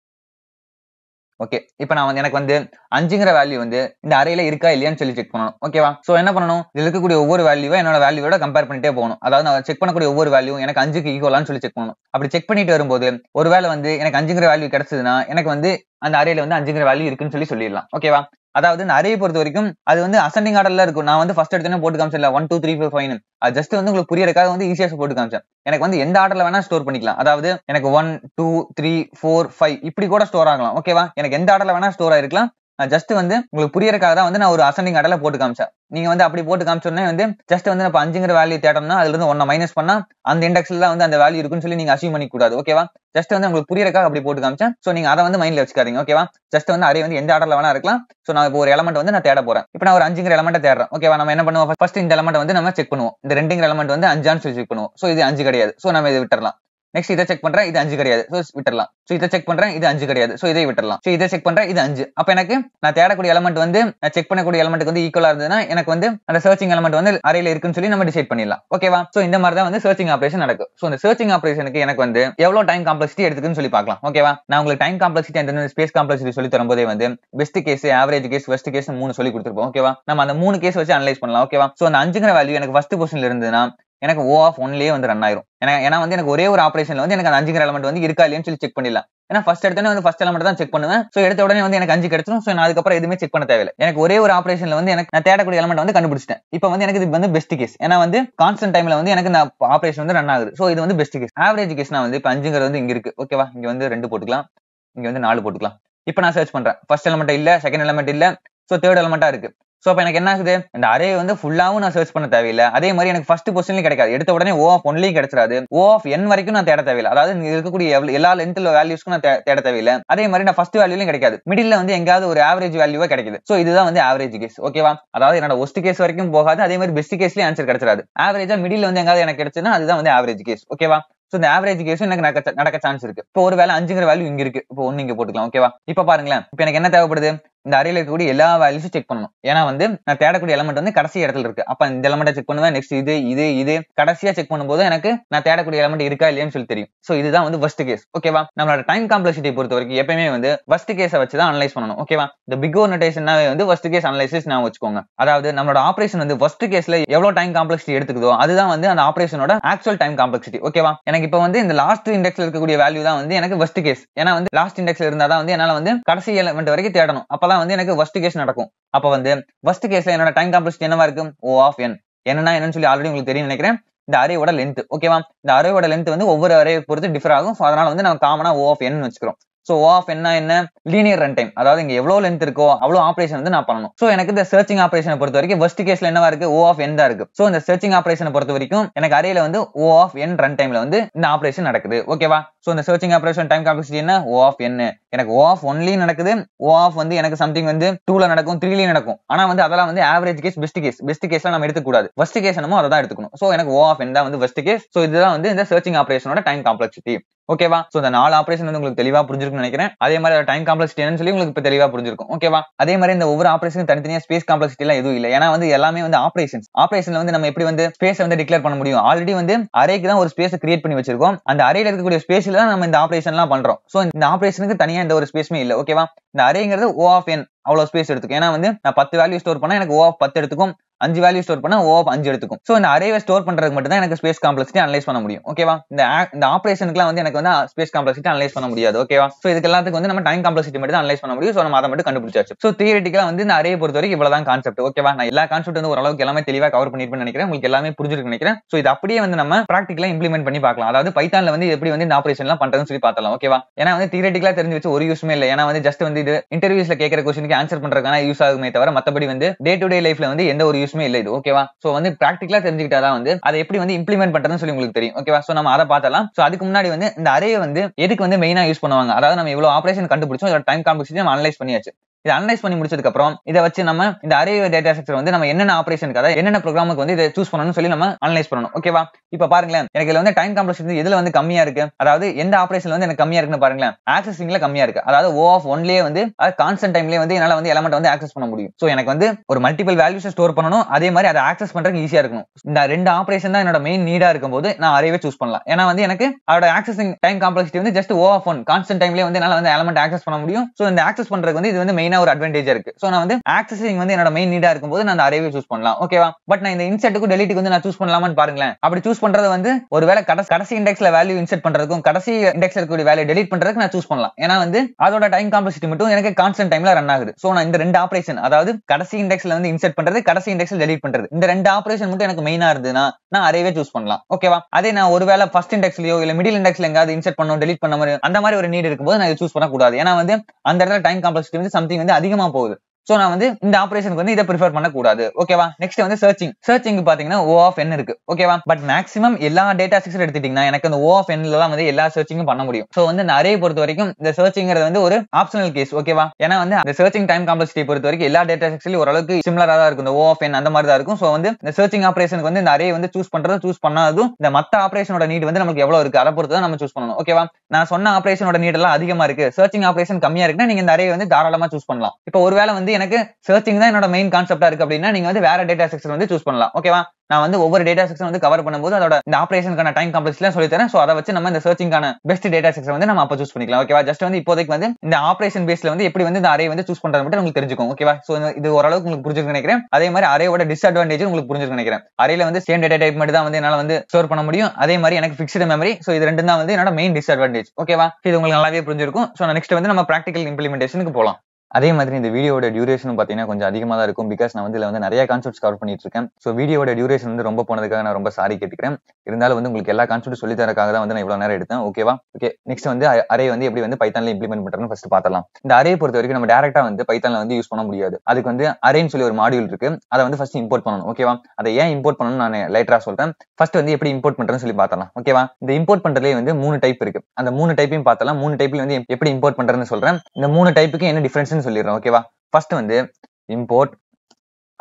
ஓகே இப்போ நான் வந்து எனக்கு வந்து அஞ்சுங்கிற வேல்யூ வந்து இந்த அறையில இருக்கா இல்லையான்னு சொல்லி செக் பண்ணணும் ஓகேவா சோ என்ன பண்ணணும் இதில் இருக்கக்கூடிய ஒவ்வொரு வேல்யூவை என்னோட வேல்யூவோட கம்பேர் பண்ணிட்டே போகணும் அதாவது நான் செக் பண்ணக்கூடிய ஒவ்வொரு வேல்யூ எனக்கு அஞ்சுக்கு ஈக்குவலான்னு சொல்லி செக் பண்ணணும் அப்படி செக் பண்ணிட்டு வரும்போது ஒருவேளை வந்து எனக்கு அஞ்சுங்கிற வேல்யூ கிடைச்சதுன்னா எனக்கு வந்து அந்த அறையில வந்து அஞ்சுங்கிற வேல்யூ இருக்குன்னு சொல்லி சொல்லிடலாம் ஓகேவா அதாவது நிறைய பொறுத்த வரைக்கும் அது வந்து அசண்டிங் ஆர்டர்ல இருக்கும் நான் வந்து ஃபர்ஸ்ட் எடுத்தோன்னே போட்டு காமிச்சிடல one two three four five அது ஜஸ்ட் வந்து உங்களுக்கு புரியறக்காக வந்து ஈஸியாக போட்டு காமிச்சேன் எனக்கு வந்து எந்த ஆர்டர்ல வேணா ஸ்டோர் பண்ணிக்கலாம் அதாவது எனக்கு one two three four five இப்படி கூட ஸ்டோர் ஆகலாம் ஓகேவா எனக்கு எந்த ஆர்டர்ல வேணா ஸ்டோர் ஆயிருக்கலாம் ஜஸ்ட் வந்து உங்களுக்கு புரியறக்காக தான் வந்து நான் ஒரு அசண்டிங் அடலை போட்டு காமிச்சேன் நீங்க வந்து அப்படி போட்டு காமிச்சோடனே வந்து ஜஸ்ட் வந்து நம்ம அஞ்சுங்கிற வேல்யூ தேட்டோம்னா அதுல இருந்து ஒன்னு மைனஸ் பண்ணா அந்த இண்டெக்ஸ்ல வந்து அந்த வேல்யூ இருக்குன்னு சொல்லி நீங்க அசீவ் பண்ணிக்க கூடாது ஓகேவா ஜஸ்ட் வந்து உங்களுக்கு புரியறக்காக அப்படி போட்டு காமிச்சேன் சோ நீங்க அதை வந்து மைண்ட்ல வச்சுக்காதீங்க ஓகேவா ஜஸ்ட் வந்து அரே வந்து எந்த ஆர்டர்ல வேணா இருக்கலாம் சோ நான் இப்போ ஒரு எலமெண்ட் வந்து நான் தேட போறேன் இப்போ நான் ஒரு அஞ்சுங்கிற எலமெண்ட் தேடுறேன் ஓகேவா நம்ம என்ன பண்ணுவோம் ஃபர்ஸ்ட் இந்த எலமெண்ட் வந்து நம்ம செக் பண்ணுவோம் இந்த ரெண்டுங்கிற எலமெண்ட் வந்து அஞ்சான்னு சொல்லி செக் பண்ணுவோம் சோ இது அஞ்சு கிடையாது சோ நம்ம இதை விட்டுறலாம் நெக்ஸ்ட் இதை செக் பண்றேன் இது அஞ்சு கிடையாது ஸோ விட்டுறலாம் ஸோ இதை செக் பண்றேன் இது அஞ்சு கிடையாது ஸோ இதை விட்டுறலாம் ஸோ இதை செக் பண்றேன் இது அஞ்சு அப்போ எனக்கு நான் தேடக்கூடிய எலமெண்ட் வந்து நான் செக் பண்ணக்கூடிய எலமெண்ட் வந்து ஈக்குவலா இருந்ததுன்னா எனக்கு வந்து அந்த சர்ச்சிங் எலமெண்ட் வந்து அறையில இருக்குன்னு சொல்லி நம்ம டிசைட் பண்ணிடலாம் ஓகேவா ஸோ இந்த மாதிரி தான் வந்து சர்ச்சிங் ஆப்ரேஷன் நடக்கும் ஸோ இந்த சர்ச்சிங் ஆப்ரேஷனுக்கு எனக்கு வந்து எவ்வளோ டைம் காம்ப்ளெக்சிட்டி எடுத்துக்குன்னு சொல்லி பார்க்கலாம் ஓகேவா நான் உங்களுக்கு டைம் காம்ப்ளெக்சிட்டி அந்த ஸ்பேஸ் காம்ப்ளெக்சிட்டி சொல்லி தரும்போதே வந்து best case average case first case மூணு சொல்லி கொடுத்துருப்போம் ஓகேவா நம்ம அந்த மூணு கேஸ் வச்சு அனலைஸ் பண்ணலாம் ஓகேவா ஸோ அந்த அஞ்சுங்கிற வேல்யூ எனக்கு ஃபர்ஸ்ட் பொசிஷன்ல இருந்ததுன்னா எனக்கு ஓ ஆஃப் ஒன்லயே வந்து ரன் ஆயிரும் ஏன்னா வந்து எனக்கு ஒரே ஒரு ஆப்ரேஷன்ல வந்து எனக்கு அந்த அஞ்சுக்கிற எலமெண்ட் வந்து இருக்கா இல்லையான்னு சொல்லி செக் பண்ணிடலாம் ஏன்னா ஃபர்ஸ்ட் எடுத்தோடனே வந்து ஃபர்ஸ்ட் எலமெண்ட் தான் செக் பண்ணுவேன் ஸோ எடுத்த உடனே வந்து எனக்கு அஞ்சு கிடைச்சிடும் ஸோ நான் அதுக்கப்புறம் எதுவுமே செக் பண்ண தேவையில்லை எனக்கு ஒரே ஒரு ஆப்ரேஷன்ல வந்து எனக்கு நான் தேடக்கூடிய எலமெண்ட் வந்து கண்டுபிடிச்சிட்டேன் இப்போ வந்து எனக்கு இது வந்து பெஸ்ட் கேஸ் ஏன்னா வந்து கான்ஸ்டன்ட் டைம்ல வந்து எனக்கு இந்த ஆப்ரேஷன் வந்து ரன் ஆகுது ஸோ இது வந்து பெஸ்ட் கேஸ் ஆவரேஜ் கேஸ் நான் வந்து இப்போ அஞ்சுங்கிறது வந்து இங்க இருக்கு ஓகேவா இங்க வந்து ரெண்டு போட்டுக்கலாம் இங்க வந்து நாலு போட்டுக்கலாம் இப்போ நான் சர்ச் பண்றேன் ஃபர்ஸ்ட் எலமெண்ட் இல்ல செகண்ட் எலமெண்ட் இல்ல ஸோ தேர்ட் எலமெண்டா இருக்கு சோ அப்ப எனக்கு என்ன ஆகுது இந்த அரே வந்து ஃபுல்லாவும் நான் சர்ச் பண்ண தேவையில்லை அதே மாதிரி எனக்கு ஃபர்ஸ்ட் பொசிஷன்லயும் கிடைக்காது எடுத்த உடனே ஓ ஆஃப் ஒன்லையும் கிடைச்சிடாது ஓ ஆஃப் என் வரைக்கும் நான் தேட தேவையில்லை அதாவது இருக்கக்கூடிய எல்லா லென்த்ல வேல்யூஸ்க்கும் நான் தேட தேவையில்லை அதே மாதிரி நான் ஃபர்ஸ்ட் வேல்யூலையும் கிடைக்காது மிடில் வந்து எங்காவது ஒரு ஆவரேஜ் வேல்யூவா கிடைக்குது சோ இதுதான் வந்து ஆவரேஜ் கேஸ் ஓகேவா அதாவது என்னோட ஒஸ்ட் கேஸ் வரைக்கும் போகாது அதே மாதிரி பெஸ்ட் கேஸ்லயும் ஆன்சர் கிடைச்சிடாது ஆவரேஜா மிடில் வந்து எங்காவது எனக்கு கிடைச்சுன்னா அதுதான் வந்து ஆவரேஜ் கேஸ் ஓகேவா சோ இந்த ஆவரேஜ் கேஸும் எனக்கு நடக்க நடக்க சான்ஸ் இருக்கு இப்போ ஒரு வேலை அஞ்சுங்கிற வேல்யூ இங்க இருக்கு இப்போ ஒன்னு இங்க போட்டுக்கலாம் ஓகேவா இப்ப பாருங்களேன் இப்போ எனக்கு என்ன தேவைப்படுது இந்த அறையில இருக்கக்கூடிய எல்லா வேல்யூஸும் செக் பண்ணணும் ஏன்னா வந்து நான் தேடக்கூடிய எலமெண்ட் வந்து கடைசி இடத்துல இருக்கு அப்ப இந்த எலமெண்ட்டை செக் பண்ணுவேன் நெக்ஸ்ட் இது இது இது கடைசியா செக் பண்ணும்போது எனக்கு நான் தேடக்கூடிய எலமெண்ட் இருக்கா இல்லையான்னு சொல்லி தெரியும் சோ இதுதான் வந்து ஃபர்ஸ்ட் கேஸ் ஓகேவா நம்மளோட டைம் காம்ப்ளெக்சிட்டி பொறுத்த வரைக்கும் எப்பயுமே வந்து ஃபர்ஸ்ட் கேஸை வச்சு தான் அனலைஸ் பண்ணணும் ஓகேவா இந்த பிகோ நோட்டேஷனாவே வந்து ஃபர்ஸ்ட் கேஸ் அனலைசிஸ் நான் வச்சுக்கோங்க அதாவது நம்மளோட ஆப்ரேஷன் வந்து ஃபர்ஸ்ட் கேஸ்ல எவ்வளவு டைம் காம்ப்ளெக்சிட்டி எடுத்துக்குதோ அதுதான் வந்து அந்த ஆப்ரேஷனோட ஆக்சுவல் டைம் காம்ப்ளெக்சிட்டி ஓகேவா எனக்கு இப்போ வந்து இந்த லாஸ்ட் இண்டெக்ஸ்ல இருக்கக்கூடிய வேல்யூ தான் வந்து எனக்கு ஃபர்ஸ்ட் கேஸ் ஏன்னா வந்து லாஸ்ட் இண்டெக்ஸ்ல இருந்தாதான் தான் வந்து என்னால வந்து கடைசி எலமெண்ட் வரைக்கும் தேடணும் அப்ப அப்பதான் வந்து எனக்கு ஃபர்ஸ்ட் கேஸ் நடக்கும் அப்ப வந்து ஃபர்ஸ்ட் கேஸ்ல என்னோட டைம் காம்ப்ளெக்சிட்டி என்னவா இருக்கும் ஓ ஆஃப் என் என்னன்னா என்னன்னு சொல்லி ஆல்ரெடி உங்களுக்கு தெரியும் நினைக்கிறேன் இந்த அரையோட லென்த் ஓகேவா இந்த அரையோட லென்த் வந்து ஒவ்வொரு அரையை பொறுத்து டிஃபர் ஆகும் அதனால வந்து நம்ம காமனா ஓ ஆஃப் என் வச்சுக்கிறோம் ஸோ ஓ ஆஃப் என்ன என்ன லீனியர் ரன் டைம் அதாவது இங்கே எவ்வளோ லென்த் இருக்கோ அவ்வளவு ஆப்ரேஷன் வந்து நான் பண்ணணும் ஸோ எனக்கு இந்த சர்ச்சிங் ஆப்ரேஷனை பொறுத்த வரைக்கும் ஃபர்ஸ்ட் கேஸ்ல என்னவா இருக்கு ஓ ஆஃப் என் தான் இருக்கு ஸோ இந்த சர்ச்சிங் ஆப்ரேஷனை பொறுத்த வரைக்கும் எனக்கு அரையில வந்து ஓ ஆஃப் என் ரன் டைம்ல வந்து இந்த ஆப்ரேஷன் நடக்குது ஓகேவா ஸோ இந்த சர்ச்சிங் ஆப்ரேஷன் டைம் காம்ப்ளெக்சிட்டி என்ன ஓ ஆஃப் என் எனக்கு ஓ ஆஃப் ஒன்லி நடக்குது ஓ ஆஃப் வந்து எனக்கு சம்திங் வந்து டூல நடக்கும் த்ரீலயும் நடக்கும் ஆனா வந்து அதெல்லாம் வந்து average case best case best கேஸ்லாம் நம்ம எடுத்துக்கூடாது ஃபர்ஸ்ட் கேஸ் நம்ம அதை தான் எடுத்துக்கணும் ஸோ எனக்கு ஓ ஆஃப் என் தான் வந்து ஃபர்ஸ்ட் கேஸ் ஸோ இதுதான் வந்து இந்த சர்ச்சிங் ஆப்ரேஷனோட டைம் காம்ப்ளெக்சிட்டி ஓகேவா சோ இந்த நாலு ஆபரேஷன் வந்து உங்களுக்கு தெளிவா புரிஞ்சிருக்கும்னு நினைக்கிறேன் அதே மாதிரி டைம் காம்ப்ளெக்சிட்டி சொல்லி உங்களுக்கு இப்ப தெளிவா புரிஞ்சிருக்கும் ஓகேவா அதே மாதிரி இந்த ஒவ்வொரு ஆபரேஷன் தனித்தனியா ஸ்பேஸ் காம்ப்ளெக்சிட்டி எல்லாம் எதுவும் இல்லை ஏன்னா வந்து எல்லாமே வந்து ஆபரேஷன் ஆபரேஷன்ல வந்து நம்ம எப்படி வந்து ஸ்பேஸ் வந்து டிக்ளேர் பண்ண முடியும் ஆல்ரெடி வந்து அரைக்கு தான் ஒரு ஸ்பேஸ் கிரியேட் பண்ணி வச்சிருக்கோம் அந்த அரையில இருக்கக்கூடிய ஸ்பேஸ்ல தான் நம்ம இந்த ஆபரேஷன் எல்லாம் பண்றோம் சோ இந்த ஆபரேஷனுக்கு தனியா இந்த ஒரு ஸ்பேஸ்மே இல்ல ஓகேவா இந்த அரைங்கிறது ஓ ஆஃப் என் அவ்வளவு ஸ்பேஸ் எடுத்துக்கும் ஏன்னா வந்து நான் பத்து வேல்யூ ஸ்டோர் பண்ணா எனக்கு ஓ ஆஃப் பத்து எடுத்துக்கும் அஞ்சு வேல்யூ ஸ்டோர் பண்ணா ஓ அஞ்சு எடுத்துக்கும் ஸோ இந்த அரேவை ஸ்டோர் பண்றதுக்கு மட்டும் தான் எனக்கு ஸ்பேஸ் காம்ப்ளெக்ஸிட்டி அனலைஸ் பண்ண முடியும் ஓகேவா இந்த இந்த ஆப்ரேஷனுக்குலாம் வந்து எனக்கு வந்து ஸ்பேஸ் காம்ப்ளெக்ஸிட்டி அனலைஸ் பண்ண முடியாது ஓகேவா ஸோ இதுக்கு எல்லாத்துக்கு வந்து நம்ம டைம் காம்ப்ளெக்ஸிட்டி மட்டும் தான் அனலைஸ் பண்ண முடியும் ஸோ நம்ம அதை மட்டும் கண்டுபிடிச்சாச்சு ஸோ தியரிட்டிக்கலா வந்து இந்த அரே பொறுத்த வரைக்கும் இவ்வளவுதான் கான்செப்ட் ஓகேவா நான் எல்லா கான்செப்ட் வந்து ஓரளவுக்கு எல்லாமே தெளிவாக கவர் பண்ணிருப்பேன் நினைக்கிறேன் உங்களுக்கு எல்லாமே புரிஞ்சிருக்கு நினைக்கிறேன் ஸோ இது அப்படியே வந்து நம்ம ப்ராக்டிக்கலா இம்ப்ளிமெண்ட் பண்ணி பார்க்கலாம் அதாவது பைத்தான்ல வந்து எப்படி வந்து இந்த ஆப்ரேஷன்லாம் பண்றதுன்னு சொல்லி பார்த்தலாம் ஓகேவா ஏன்னா வந்து தியரிட்டிக்கலா தெரிஞ்சு வச்சு ஒரு யூஸ்மே இல்லை ஏன்னா வந்து ஜஸ்ட் வந்து இது இன்டர்வியூஸ்ல கேட்கிற கொஸ்டினுக்கு ஆன்சர் பண்றதுக்கான யூஸ் ஆகுமே தவிர மற்றபடி வந்து டே டு டே லைஃப்ல வந்து எந்த ஒரு யூஸ் விஷயமே இல்ல இது ஓகேவா சோ வந்து பிராக்டிகலா தெரிஞ்சுக்கிட்டாதான் வந்து அதை எப்படி வந்து இம்ப்ளிமெண்ட் பண்றதுன்னு சொல்லி உங்களுக்கு தெரியும் ஓகேவா சோ நம்ம அதை பார்த்தலாம் சோ அதுக்கு முன்னாடி வந்து இந்த அரே வந்து எதுக்கு வந்து மெயினா யூஸ் பண்ணுவாங்க அதாவது நம்ம இவ்வளவு ஆபரேஷன் கண்டுபிடிச்சோம் டைம் நம்ம அனலைஸ் பண்ணியாச்சு இதை அனலைஸ் பண்ணி முடிச்சதுக்கு அப்புறம் இதை வச்சு நம்ம இந்த அரே டேட்டா ஸ்ட்ரக்சர் வந்து நம்ம என்னென்ன ஆப்ரேஷன் அதாவது என்னென்ன ப்ரோக்ராமுக்கு வந்து இதை சூஸ் பண்ணணும்னு சொல்லி நம்ம அனலைஸ் பண்ணணும் ஓகேவா இப்ப பாருங்களேன் எனக்கு இதில் வந்து டைம் காம்ப்ளெக்ஸ் இதுல வந்து கம்மியா இருக்கு அதாவது எந்த ஆப்ரேஷன் வந்து எனக்கு கம்மியா இருக்குன்னு பாருங்களேன் ஆக்சஸிங்ல கம்மியா இருக்கு அதாவது ஓ ஆஃப் ஒன்லயே வந்து கான்ஸ்டன்ட் டைம்லயே வந்து என்னால் வந்து எலமெண்ட் வந்து ஆக்சஸ் பண்ண முடியும் ஸோ எனக்கு வந்து ஒரு மல்டிபிள் வேல்யூஸ் ஸ்டோர் பண்ணணும் அதே மாதிரி அதை ஆக்சஸ் பண்றதுக்கு ஈஸியா இருக்கணும் இந்த ரெண்டு ஆப்ரேஷன் தான் என்னோட மெயின் நீடா இருக்கும்போது நான் அரேவே சூஸ் பண்ணலாம் ஏன்னா வந்து எனக்கு அதோட ஆக்சஸிங் டைம் காம்ப்ளெக்சிட்டி வந்து just O of one constant டைம்லயே வந்து என்னால் வந்து எலமெண்ட் ஆக்சஸ் பண்ண முடியும் ஸோ இந்த ஆக்சஸ் பண்றதுக்கு வந்து இது வந்து மெயின் மெயினா ஒரு அட்வான்டேஜ் இருக்கு சோ நான் வந்து ஆக்சஸிங் வந்து என்னோட மெயின் நீடா இருக்கும்போது நான் அந்த அரேவே சூஸ் பண்ணலாம் ஓகேவா பட் நான் இந்த இன்செர்ட்டுக்கு டெலிட்டுக்கு வந்து நான் சூஸ் பண்ணலாமான்னு பாருங்களேன் அப்படி சூஸ் பண்றது வந்து ஒருவேளை கடைசி கடைசி இண்டெக்ஸ்ல வேல்யூ இன்செட் பண்றதுக்கும் கடைசி இண்டெக்ஸ் இருக்கக்கூடிய வேல்யூ டெலிட் பண்றதுக்கு நான் சூஸ் பண்ணலாம் ஏன்னா வந்து அதோட டைம் காம்பசிட்டி மட்டும் எனக்கு கான்ஸ்டன்ட் டைம்ல ரன் ஆகுது சோ நான் இந்த ரெண்டு ஆபரேஷன் அதாவது கடைசி இண்டெக்ஸ்ல வந்து இன்செட் பண்றது கடைசி இண்டெக்ஸ்ல டெலிட் பண்றது இந்த ரெண்டு ஆபரேஷன் மட்டும் எனக்கு மெயினா இருந்ததுன்னா நான் அரேவே சூஸ் பண்ணலாம் ஓகேவா அதே நான் ஒருவேளை ஃபர்ஸ்ட் இண்டெக்ஸ்லயோ இல்ல மிடில் இண்டெக்ஸ்ல எங்காவது இன்செட் பண்ணணும் டெலிட் பண்ண மாதிரி அந்த மாதிரி ஒரு நீட் இருக்கும்போது நான் சூஸ் பண்ணக்கூடாது ஏன்னா வந்து அந்த இடத்துல டைம் காம்பசிட்டி வந்து சம்திங் வந்து அதிகமா போகுது சோ நான் வந்து இந்த ஆபரேஷனுக்கு வந்து இதை ப்ரிஃபர் பண்ணக்கூடாது ஓகேவா நெக்ஸ்ட் வந்து சர்ச்சிங் சர்ச்சிங் பாத்தீங்கன்னா ஓ ஆஃப் என் இருக்கு ஓகேவா பட் மேக்ஸிமம் எல்லா டேட்டா செக்ஸ் எடுத்துட்டீங்கன்னா எனக்கு அந்த ஓ ஆஃப் என்ல தான் வந்து எல்லா சர்ச்சிங்கும் பண்ண முடியும் சோ வந்து நிறைய பொறுத்த வரைக்கும் இந்த சர்ச்சிங்கிறது வந்து ஒரு ஆப்ஷனல் கேஸ் ஓகேவா ஏன்னா வந்து அந்த சர்ச்சிங் டைம் காம்ப்ளெக்சிட்டி பொறுத்த வரைக்கும் எல்லா டேட்டா செக்ஸ்லயும் ஓரளவுக்கு சிமிலரா தான் இருக்கும் இந்த ஓ ஆஃப் என் அந்த மாதிரி தான் இருக்கும் ஸோ வந்து இந்த சர்ச்சிங் ஆப்ரேஷனுக்கு வந்து நிறைய வந்து சூஸ் பண்றது சூஸ் பண்ணாதும் இந்த மத்த ஆப்ரேஷனோட நீட் வந்து நமக்கு எவ்வளவு இருக்கு அதை பொறுத்து தான் நம்ம சூஸ் பண்ணணும் ஓகேவா நான் சொன்ன ஆப்ரேஷனோட நீட் எல்லாம் அதிகமா இருக்கு சர்ச்சிங் ஆப்ரேஷன் கம்மியா இருக்குன்னா நீங்க நிறைய வந்து தாராளமா சூஸ் பண்ணலாம் இப்போ ஒருவேளை வந்து எனக்கு சர்ச்சிங் தான் என்னோட மெயின் கான்செப்டா இருக்கு அப்படின்னா நீங்க வந்து வேற டேட்டா செக்ஷன் வந்து சூஸ் பண்ணலாம் ஓகேவா நான் வந்து ஒவ்வொரு டேட்டா செக்ஷன் வந்து கவர் பண்ணும்போது அதோட இந்த ஆப்ரேஷனுக்கான டைம் காம்ப்ளெக்ஸ்லாம் சொல்லி தரேன் ஸோ அதை வச்சு நம்ம இந்த சர்ச்சிங்கான பெஸ்ட் டேட்டா செக்ஷன் வந்து நம்ம அப்போ சூஸ் பண்ணிக்கலாம் ஓகேவா ஜஸ்ட் வந்து இப்போதைக்கு வந்து இந்த ஆப்ரேஷன் பேஸ்ல வந்து எப்படி வந்து இந்த அரை வந்து சூஸ் பண்றது மட்டும் உங்களுக்கு தெரிஞ்சுக்கும் ஓகேவா ஸோ இது ஓரளவுக்கு உங்களுக்கு புரிஞ்சுக்க நினைக்கிறேன் அதே மாதிரி அரையோட டிஸ்அட்வான்டேஜ் உங்களுக்கு புரிஞ்சுக்கு நினைக்கிறேன் அரையில வந்து சேம் டேட்டா டைப் மட்டும் தான் வந்து என்னால் வந்து ஸ்டோர் பண்ண முடியும் அதே மாதிரி எனக்கு ஃபிக்ஸ்டு மெமரி ஸோ இது ரெண்டு தான் வந்து என்னோட மெயின் டிஸ்அட்வான்டேஜ் ஓகேவா இது உங்களுக்கு நல்லாவே புரிஞ்சிருக்கும் ஸோ நெக்ஸ்ட் வந்து நம்ம ப்ராக்டிகல் இம்ப்ளிமெண்டேஷனுக்கு போகலாம் அதே மாதிரி இந்த வீடியோட டியூரேஷன் பார்த்தீங்கன்னா கொஞ்சம் அதிகமாக தான் இருக்கும் பிகாஸ் நான் வந்து இதில் வந்து நிறைய கான்செப்ட்ஸ் கவர் பண்ணிட்டு இருக்கேன் ஸோ வீடியோட டியூரேஷன் வந்து ரொம்ப போனதுக்காக நான் ரொம்ப சாரி கேட்டுக்கிறேன் இருந்தாலும் வந்து உங்களுக்கு எல்லா கான்செப்ட் சொல்லி தரக்காக தான் வந்து நான் இவ்வளவு நேரம் எடுத்தேன் ஓகேவா ஓகே நெக்ஸ்ட் வந்து அரே வந்து எப்படி வந்து பைத்தான்ல இம்ப்ளிமெண்ட் பண்றதுன்னு ஃபர்ஸ்ட் பார்த்தலாம் இந்த அரே பொறுத்த வரைக்கும் நம்ம டேரக்டா வந்து பைத்தான்ல வந்து யூஸ் பண்ண முடியாது அதுக்கு வந்து அரேன்னு சொல்லி ஒரு மாடியூல் இருக்கு அதை வந்து ஃபர்ஸ்ட் இம்போர்ட் பண்ணணும் ஓகேவா அதை ஏன் இம்போர்ட் பண்ணணும்னு நான் லைட்டரா சொல்றேன் ஃபர்ஸ்ட் வந்து எப்படி இம்போர்ட் பண்றேன்னு சொல்லி பார்த்தலாம் ஓகேவா இந்த இம்போர்ட் பண்றதுலேயே வந்து மூணு டைப் இருக்கு அந்த மூணு டைப்பையும் பார்த்தலாம் மூணு டைப்ல வந்து எப்படி இம்போர்ட் பண்றேன்னு சொல்றேன் இந்த மூணு டைப்புக்கு என்ன டிஃபரன்ஸ்னு சொல்லிடுறேன் ஓகேவா ஃபர்ஸ்ட் வந்து இம்போர்ட்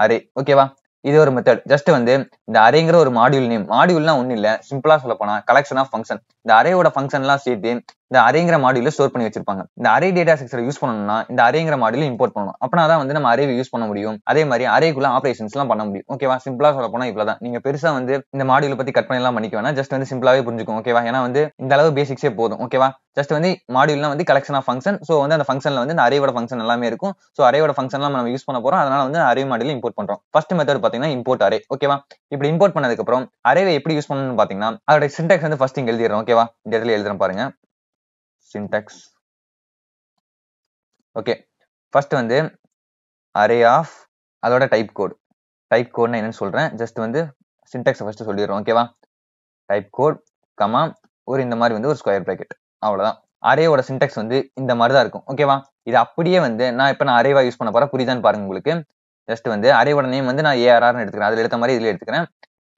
அரே ஓகேவா இது ஒரு மெத்தட் ஜஸ்ட் வந்து இந்த அரேங்கிற ஒரு மாடியூல் நேம் மாடியூல்னா ஒன்றும் இல்லை சிம்பிளா சொல்ல போனா கலெக்ஷன் ஆஃப் ஃபங்க்ஷன் இந்த அரேவோட ஃபங்க்ஷன்லாம் சேர்த்து இந்த அரேங்கிற மாடியூல ஸ்டோர் பண்ணி வச்சிருப்பாங்க இந்த அரே டேட்டா ஸ்ட்ரக்சர் யூஸ் பண்ணணும்னா இந்த அரேங்கிற மாடியில் இம்போர்ட் பண்ணணும் அப்படின்னா தான் வந்து நம்ம அரே யூஸ் பண்ண முடியும் அதே மாதிரி அரேக்குள்ள ஆப்ரேஷன்ஸ் எல்லாம் பண்ண முடியும் ஓகேவா சிம்பிளா சொல்ல போனா இவ்வளவுதான் நீங்க பெருசா வந்து இந்த மாடியூல பத்தி பண்ணி எல்லாம் பண்ணிக்க வேணா ஜஸ்ட் வந்து சிம்பிளாவே புரிஞ்சுக்கும் ஓகேவா ஏன்னா வந்து இந்த அளவு பேசிக்ஸே போதும் ஓகேவா ஜஸ்ட் வந்து மாடியூல்னா வந்து கலெக்ஷன் ஆஃப் ஃபங்க்ஷன் ஸோ வந்து அந்த ஃபங்க்ஷன்ல வந்து அரேவோட ஃபங்க்ஷன் எல்லாமே இருக்கும் ஸோ அரையோட ஃபங்க்ஷன்லாம் நம்ம யூஸ் பண்ண போறோம் அதனால வந்து அரே மாடியில் இம்போர்ட் பண்றோம் ஃபர்ஸ்ட் மெத்தட் பாத்தீங்கன்னா இம்போர்ட் அரே ஓகேவா இப்படி இம்போர்ட் பண்ணதுக்கு அப்புறம் அரேவை எப்படி யூஸ் பண்ணணும்னு பாத்தீங்கன்னா அதோட சின்டெக்ஸ் வந்து ஃபர்ஸ்ட் இங்க எழுதிடுறோம் ஓகேவா இந்த இடத்துல எழுதுறோம் பாருங்க சின்டாக்ஸ் ஓகே ஃபர்ஸ்ட் வந்து அரே ஆஃப் அதோட டைப் கோட் டைப் கோட்னா என்னன்னு சொல்கிறேன் ஜஸ்ட் வந்து சின்டாக்ஸை ஃபஸ்ட்டு சொல்லிடுறோம் ஓகேவா டைப் கோட் கமா ஒரு இந்த மாதிரி வந்து ஒரு ஸ்கொயர் ப்ராக்கெட் அவ்வளோதான் அரேவோட சின்டாக்ஸ் வந்து இந்த மாதிரி தான் இருக்கும் ஓகேவா இது அப்படியே வந்து நான் இப்போ நான் அரேவா யூஸ் பண்ண போகிறேன் புரியுதான்னு பாருங்க உங்களுக்கு ஜஸ்ட் வந்து அரேவோட நேம் வந்து நான் ஏஆர்ஆர்னு எடுத்துக்கிறேன் அதில் எடுத்த மாதிரி இதில் எடுத்துக்கிறேன்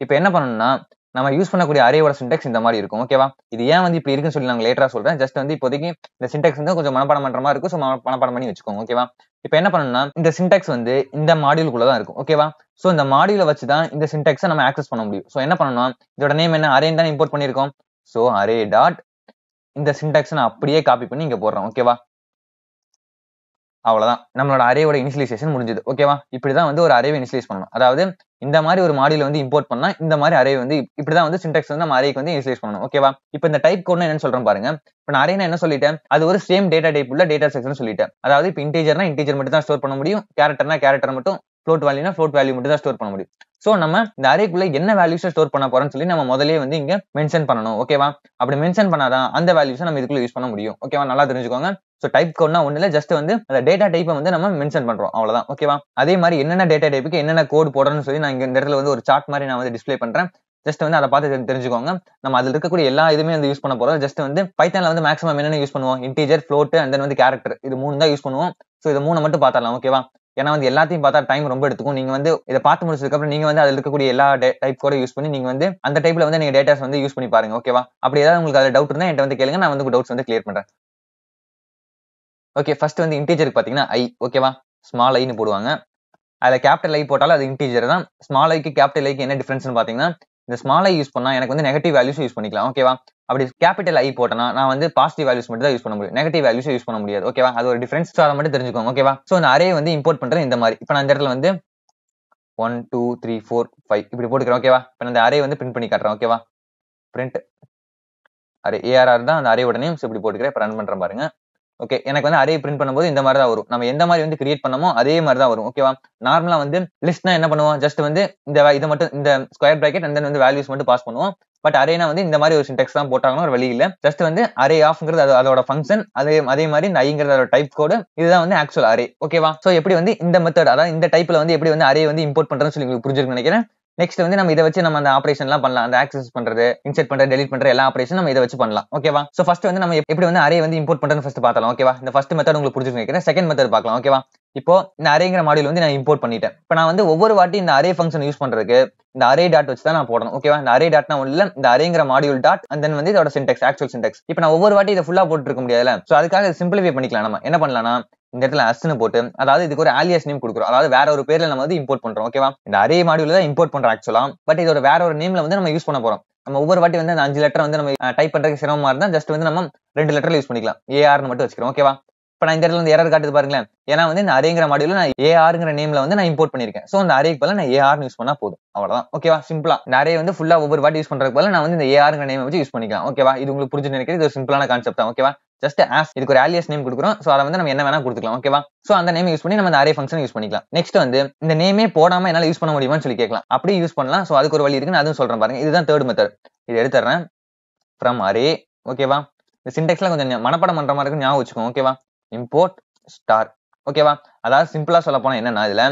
இப்போ என்ன பண்ணணும்னா நம்ம யூஸ் பண்ணக்கூடிய அரையோட சின்டெக்ஸ் இந்த மாதிரி இருக்கும் ஓகேவா இது ஏன் வந்து இப்படி இருக்குன்னு சொல்லி நாங்கள் லேட்டரா சொல்றேன் ஜஸ்ட் வந்து இப்போதைக்கு இந்த சின்டெக்ஸ் வந்து கொஞ்சம் மனப்பாடம் பண்ற மாதிரி இருக்கும் ஸோ மனப்பாடம் பண்ணி வச்சுக்கோங்க ஓகேவா இப்போ என்ன பண்ணணும்னா இந்த சின்டெக்ஸ் வந்து இந்த மாடியூலுக்குள்ள தான் இருக்கும் ஓகேவா ஸோ இந்த மாடியூல வச்சு தான் இந்த சின்டெக்ஸை நம்ம ஆக்சஸ் பண்ண முடியும் ஸோ என்ன பண்ணணும் இதோட நேம் என்ன அரே தான் இம்போர்ட் பண்ணியிருக்கோம் ஸோ அரே டாட் இந்த சின்டெக்ஸ் நான் அப்படியே காப்பி பண்ணி இங்கே போடுறோம் ஓகேவா அவ்வளோதான் நம்மளோட அரேவோட இனிஷியலைசேஷன் முடிஞ்சது ஓகேவா இப்படி தான் வந்து ஒரு அரேவை இனிஷியலைஸ் பண்ணணும் அதாவது இந்த மாதிரி ஒரு மாடியில் வந்து இம்போர்ட் பண்ணா இந்த மாதிரி அரை வந்து இப்படிதான் வந்து சின்டெக்ஸ் வந்து நம்ம அரைக்கு வந்து யூஸ் பண்ணணும் ஓகேவா இப்போ இந்த டைப் கோட்னா என்னன்னு சொல்றேன் பாருங்க இப்போ நான் அரே என்ன சொல்லிட்டேன் அது ஒரு சேம் டேட்டா டைப் உள்ள டேட்டா செக்ஷன் சொல்லிட்டேன் அதாவது இப்போ இன்டீஜர்னா இன்டீஜர் மட்டும் தான் ஸ்டோர் பண்ண முடியும் கேரக்டர்னா கேரக்டர் மட்டும் ஃப்ளோட் வேல்யூனா ஃப்ளோட் வேல்யூ மட்டும் தான் ஸ்டோர் பண்ண முடியும் ஸோ நம்ம இந்த அரேக்குள்ள என்ன வேல்யூஸை ஸ்டோர் பண்ண போறோம்னு சொல்லி நம்ம முதலே வந்து இங்க மென்ஷன் பண்ணணும் ஓகேவா அப்படி மென்ஷன் பண்ணாதான் அந்த வேல்யூஸை நம்ம இதுக்குள்ள யூஸ் பண்ண முடியும் ஓகேவா நல்லா தெரிஞ்சுக்கோங்க ஸோ டைப் கோட்னா ஒன்றும் ஜஸ்ட் வந்து அந்த டேட்டா டைப்பை வந்து நம்ம மென்ஷன் பண்றோம் அவ்வளோதான் ஓகேவா அதே மாதிரி என்னென்ன டேட்டா டைப்புக்கு என்னென்ன கோட் போடணும்னு சொல்லி நான் இங்க இந்த இடத்துல வந்து ஒரு சார்ட் மாதிரி நான் வந்து டிஸ்பிளே பண்றேன் ஜஸ்ட் வந்து அதை பார்த்து தெரிஞ்சுக்கோங்க நம்ம அதில் இருக்கக்கூடிய எல்லா இதுவுமே வந்து யூஸ் பண்ண போகிறோம் ஜஸ்ட் வந்து பைத்தானில் வந்து மேக்ஸிமம் என்னென்ன யூஸ் பண்ணுவோம் இன்டீஜர் ஃப்ளோட் அண்ட் தென் வந்து கேரக்டர் இது மூணு தான் யூஸ் பண்ணுவோம் ஸோ இது மூணு மட்டும் பார்த்தலாம் ஓகேவா ஏன்னா வந்து எல்லாத்தையும் பார்த்தா டைம் ரொம்ப எடுத்துக்கும் நீங்க வந்து இதை பார்த்து முடிச்சதுக்கப்புறம் நீங்க வந்து அதில் இருக்கக்கூடிய எல்லா டைப் கூட யூஸ் பண்ணி நீங்க வந்து அந்த டைப்ல வந்து நீங்க டேட்டாஸ் வந்து யூஸ் பண்ணி பாருங்க ஓகேவா அப்படி ஏதாவது உங்களுக்கு அது டவுட் இருந்தா என்கிட்ட வந்து கேளுங்க நான் வந்து டவுட்ஸ் வந்து கிளியர் பண்றேன் ஓகே ஃபர்ஸ்ட் வந்து இன்டீஜருக்கு பார்த்தீங்கன்னா ஐ ஓகேவா ஸ்மால் ஐன்னு போடுவாங்க அதில் கேபிட்டல் ஐ போட்டாலும் அது இன்டீஜர் தான் ஸ்மால் ஐக்கு கேபிட்டல் ஐக்கு என்ன டிஃபரன்ஸ்னு பார்த்தீங்கன்னா இந்த ஸ்மால் ஐ யூஸ் பண்ணால் எனக்கு வந்து நெகட்டிவ் வேல்யூஸ் யூஸ் பண்ணிக்கலாம் ஓகேவா அப்படி கேபிட்டல் ஐ போட்டனா நான் வந்து பாசிட்டிவ் வேல்யூஸ் மட்டும் தான் யூஸ் பண்ண முடியும் நெகட்டிவ் வேல்யூஸ் யூஸ் பண்ண முடியாது ஓகேவா அது ஒரு டிஃபரன்ஸ் அதை மட்டும் தெரிஞ்சுக்கோங்க ஓகேவா ஸோ இந்த அரே வந்து இம்போர்ட் பண்ணுறது இந்த மாதிரி இப்போ நான் இந்த இடத்துல வந்து one two three four five இப்படி போட்டுக்கிறேன் ஓகேவா இப்போ அந்த அரே வந்து பிரிண்ட் பண்ணி காட்டுறேன் ஓகேவா பிரிண்ட் அரே ஏஆர்ஆர் தான் அந்த அரே உடனே இப்படி போட்டுக்கிறேன் இப்போ ரன் பண்ணுறேன் பாருங்க ஓகே எனக்கு வந்து அரே பிரிண்ட் பண்ணும்போது இந்த மாதிரி தான் வரும் நம்ம எந்த மாதிரி வந்து கிரியேட் பண்ணமோ அதே மாதிரி தான் வரும் ஓகேவா நார்மலா வந்து லிஸ்ட்னா என்ன பண்ணுவோம் ஜஸ்ட் வந்து இந்த இதை மட்டும் இந்த ஸ்கொயர் பிராக்கெட் அண்ட் தென் வந்து வேல்யூஸ் மட்டும் பாஸ் பண்ணுவோம் பட் அரேனா வந்து இந்த மாதிரி ஒரு சின்டெக்ஸ் தான் போட்டாங்கன்னு ஒரு வழி இல்ல ஜஸ்ட் வந்து அரே ஆஃப்ங்கிறது அது அதோட ஃபங்க்ஷன் அதே அதே மாதிரி இந்த ஐங்கிறது அதோட டைப் கோடு இதுதான் வந்து ஆக்சுவல் அரே ஓகேவா சோ எப்படி வந்து இந்த மெத்தட் அதாவது இந்த டைப்ல வந்து எப்படி வந்து அரே வந்து இம்போர்ட் பண்றதுன்னு சொல்லி உங்களுக்கு புரிஞ்சிருக்கு நினைக்கிறேன் நெக்ஸ்ட் வந்து நம்ம இதை வச்சு நம்ம அந்த ஆபரேஷன் எல்லாம் பண்ணலாம் அந்த ஆக்சஸ் பண்றது இன்செர்ட் பண்ற டெலிட் பண்ற எல்லா ஆபரேஷன் நம்ம இதை வச்சு பண்ணலாம் ஓகேவா சோ ஃபர்ஸ்ட் வந்து நம்ம எப்படி வந்து அரே வந்து இம்போர்ட் பண்றது ஃபர்ஸ்ட் பார்த்தலாம் ஓகேவா இந்த ஃபர்ஸ்ட் மெத்தட் உங்களுக்கு புரிஞ்சுக்கிறேன் செகண்ட் மெத்தட் பார்க்கலாம் ஓகேவா இப்போ இந்த அரேங்கிற மாடியில் வந்து நான் இம்போர்ட் பண்ணிட்டேன் இப்போ நான் வந்து ஒவ்வொரு வாட்டி இந்த அரே ஃபங்க்ஷன் யூஸ் பண்றதுக்கு இந்த அரே டாட் வச்சு தான் நான் போடணும் ஓகேவா இந்த அரே டாட்னா உள்ள இந்த அரேங்கிற மாடியூல் டாட் அண்ட் தென் வந்து இதோட சின்டெக்ஸ் ஆக்சுவல் சின்டெக்ஸ் இப்போ நான் ஒவ்வொரு வாட்டி இதை ஃபுல்லா போட்டுருக்க முடியாதுல ஸோ அதுக்காக சிம்பிளிஃபை பண்ணிக்கலாம் நம்ம என்ன பண்ணலாம்னா இந்த இடத்துல அஸ்னு போட்டு அதாவது இதுக்கு ஒரு ஆலியஸ் நேம் கொடுக்குறோம் அதாவது வேற ஒரு பேர்ல நம்ம வந்து இம்போர்ட் பண்றோம் ஓகேவா இந்த அரே மாடியூல் தான் இம்போர்ட் பண்றோம் ஆக்சுவலா பட் இதோட வேற ஒரு நேம்ல வந்து நம்ம யூஸ் பண்ண போறோம் நம்ம ஒவ்வொரு வாட்டி வந்து அந்த அஞ்சு லெட்டர் வந்து நம்ம டைப் பண்றதுக்கு சிரமமா இருந்தா ஜஸ்ட் வந்து நம்ம ரெண்டு லெட்டர்ல யூஸ் பண்ணிக்கலாம் ஏஆர்னு மட்டும் வச்சுக்கிறோம் ஓகேவா இப்போ நான் இந்த இடத்துல வந்து எரர் காட்டுது பாருங்களேன் ஏன்னா வந்து இந்த அரேங்கிற மாடியில் நான் ஆருங்கிற நேம்ல வந்து நான் இம்போர்ட் பண்ணிருக்கேன் ஸோ அந்த அரே பதில் நான் ஆர்னு யூஸ் பண்ணா போதும் அவ்வளோதான் ஓகேவா சிம்பிளா நிறைய வந்து ஃபுல்லா ஒவ்வொரு வாட்டி யூஸ் பண்றதுக்கு பதில் நான் வந்து இந்த ஏஆருங்கிற நேம் வச்சு யூஸ் பண்ணிக்கலாம் ஓகேவா இது உங்களுக்கு புரிஞ்சு நினைக்கிறது இது ஒரு சிம்பிளான கான்செப்ட் தான் ஓகேவா ஜஸ்ட் ஆஸ் இதுக்கு ஒரு ஆலியஸ் நேம் கொடுக்குறோம் ஸோ அதை வந்து நம்ம என்ன வேணா கொடுத்துக்கலாம் ஓகேவா ஸோ அந்த நேம் யூஸ் பண்ணி நம்ம அரே ஃபங்க்ஷன் யூஸ் பண்ணிக்கலாம் நெக்ஸ்ட் வந்து இந்த நேமே போடாம என்னால் யூஸ் பண்ண முடியுமான்னு சொல்லி கேட்கலாம் அப்படி யூஸ் பண்ணலாம் ஸோ அதுக்கு ஒரு வழி இருக்குன்னு அதுவும் சொல்றேன் பாருங்க இதுதான் தேர்ட் மெத்தட் இது எடுத்துறேன் ஃப்ரம் அரே ஓகேவா இந்த சிண்டெக்ஸ்லாம் கொஞ்சம் மனப்படம் பண்ற மாதிரி இருக்கும் ஞாபகம் வச்சுக்கோங்க ஓகேவா இம்போர்ட் ஸ்டார் ஓகேவா அதாவது சிம்பிளா சொல்ல போனா என்னன்னா இதுல